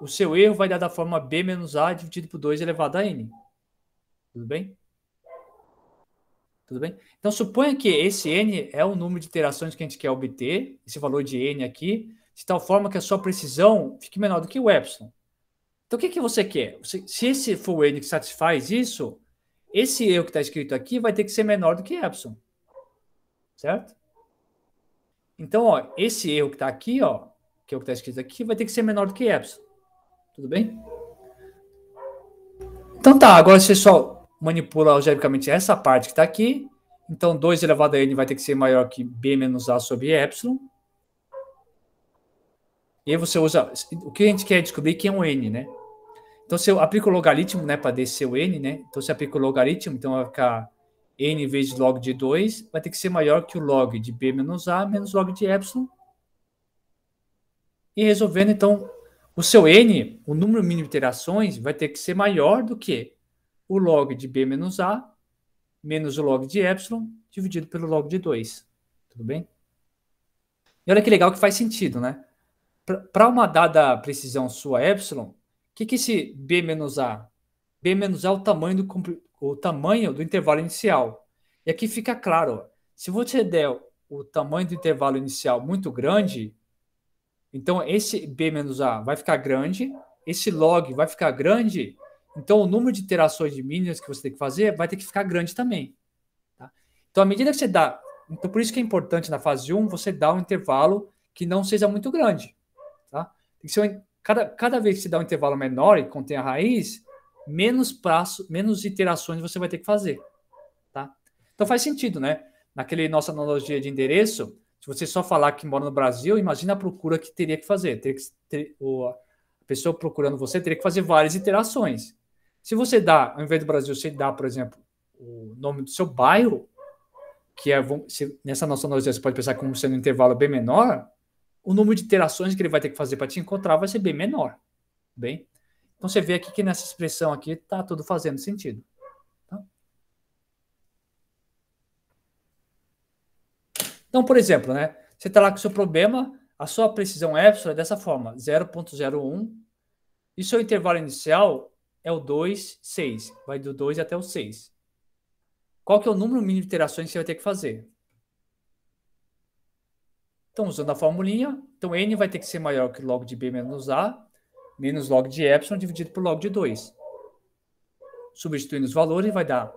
o seu erro vai dar da forma b menos a dividido por 2 elevado a n. Tudo bem? Tudo bem? Então, suponha que esse n é o número de iterações que a gente quer obter, esse valor de n aqui, de tal forma que a sua precisão fique menor do que o epsilon. Então, o que, que você quer? Se esse for o n que satisfaz isso, esse erro que está escrito aqui vai ter que ser menor do que epsilon. Certo? Então, ó, esse erro que está aqui, ó, que é o que está escrito aqui, vai ter que ser menor do que epsilon. Tudo bem? Então tá, agora você só manipula algebricamente essa parte que está aqui. Então, 2 elevado a n vai ter que ser maior que b menos a sobre epsilon. E aí você usa... O que a gente quer descobrir que é um n, né? Então, se eu aplico o logaritmo, né, para descer o n, né? Então, se eu aplico o logaritmo, então vai ficar n vezes log de 2, vai ter que ser maior que o log de b menos a menos log de epsilon. E resolvendo, então, o seu n, o número mínimo de iterações, vai ter que ser maior do que o log de B menos A menos o log de epsilon dividido pelo log de 2. Tudo bem? E olha que legal que faz sentido, né? Para uma dada precisão sua epsilon, o que, que esse B menos A? B menos A é o tamanho do, o tamanho do intervalo inicial. E aqui fica claro, ó, se você der o tamanho do intervalo inicial muito grande, então esse B menos A vai ficar grande, esse log vai ficar grande então, o número de iterações de minions que você tem que fazer vai ter que ficar grande também. Tá? Então, à medida que você dá. Então, por isso que é importante na fase 1 você dar um intervalo que não seja muito grande. Tá? Tem que ser cada, cada vez que você dá um intervalo menor e contém a raiz, menos prazo, menos iterações você vai ter que fazer. Tá? Então, faz sentido, né? Naquele nossa analogia de endereço, se você só falar que mora no Brasil, imagina a procura que teria que fazer. Teria que, ter, a pessoa procurando você teria que fazer várias iterações. Se você dá, ao invés do Brasil, você dá, por exemplo, o nome do seu bairro, que é se, nessa nossa analogia você pode pensar como sendo um intervalo bem menor, o número de interações que ele vai ter que fazer para te encontrar vai ser bem menor. Bem? Então você vê aqui que nessa expressão aqui está tudo fazendo sentido. Tá? Então, por exemplo, né? Você está lá com o seu problema, a sua precisão epsilon é dessa forma, 0.01, e seu intervalo inicial é o 2, 6. Vai do 2 até o 6. Qual que é o número mínimo de iterações que você vai ter que fazer? Então, usando a formulinha, então n vai ter que ser maior que log de b menos a, menos log de epsilon dividido por log de 2. Substituindo os valores, vai dar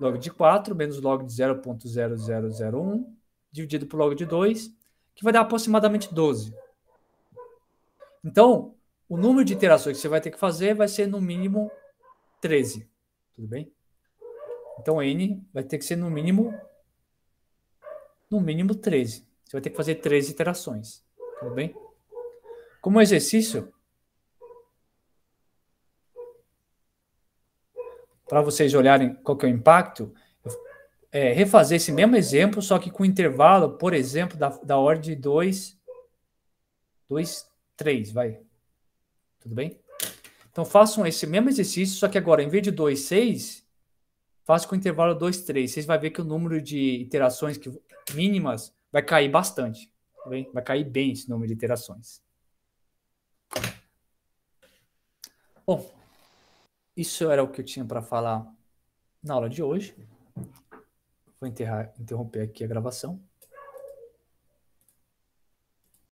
log de 4 menos log de 0.0001 dividido por log de 2, que vai dar aproximadamente 12. Então, o número de iterações que você vai ter que fazer vai ser no mínimo 13. Tudo bem? Então N vai ter que ser no mínimo no mínimo 13. Você vai ter que fazer 13 iterações. Tudo bem? Como exercício, para vocês olharem qual que é o impacto, é, refazer esse mesmo exemplo, só que com intervalo, por exemplo, da, da ordem de 2, 2, 3, vai. Tudo bem? Então façam esse mesmo exercício, só que agora, em vez de 2, 6, faça com o intervalo 2, 3. Vocês vão ver que o número de iterações que, mínimas vai cair bastante. Tá bem? Vai cair bem esse número de iterações. Bom, isso era o que eu tinha para falar na aula de hoje. Vou enterrar, interromper aqui a gravação.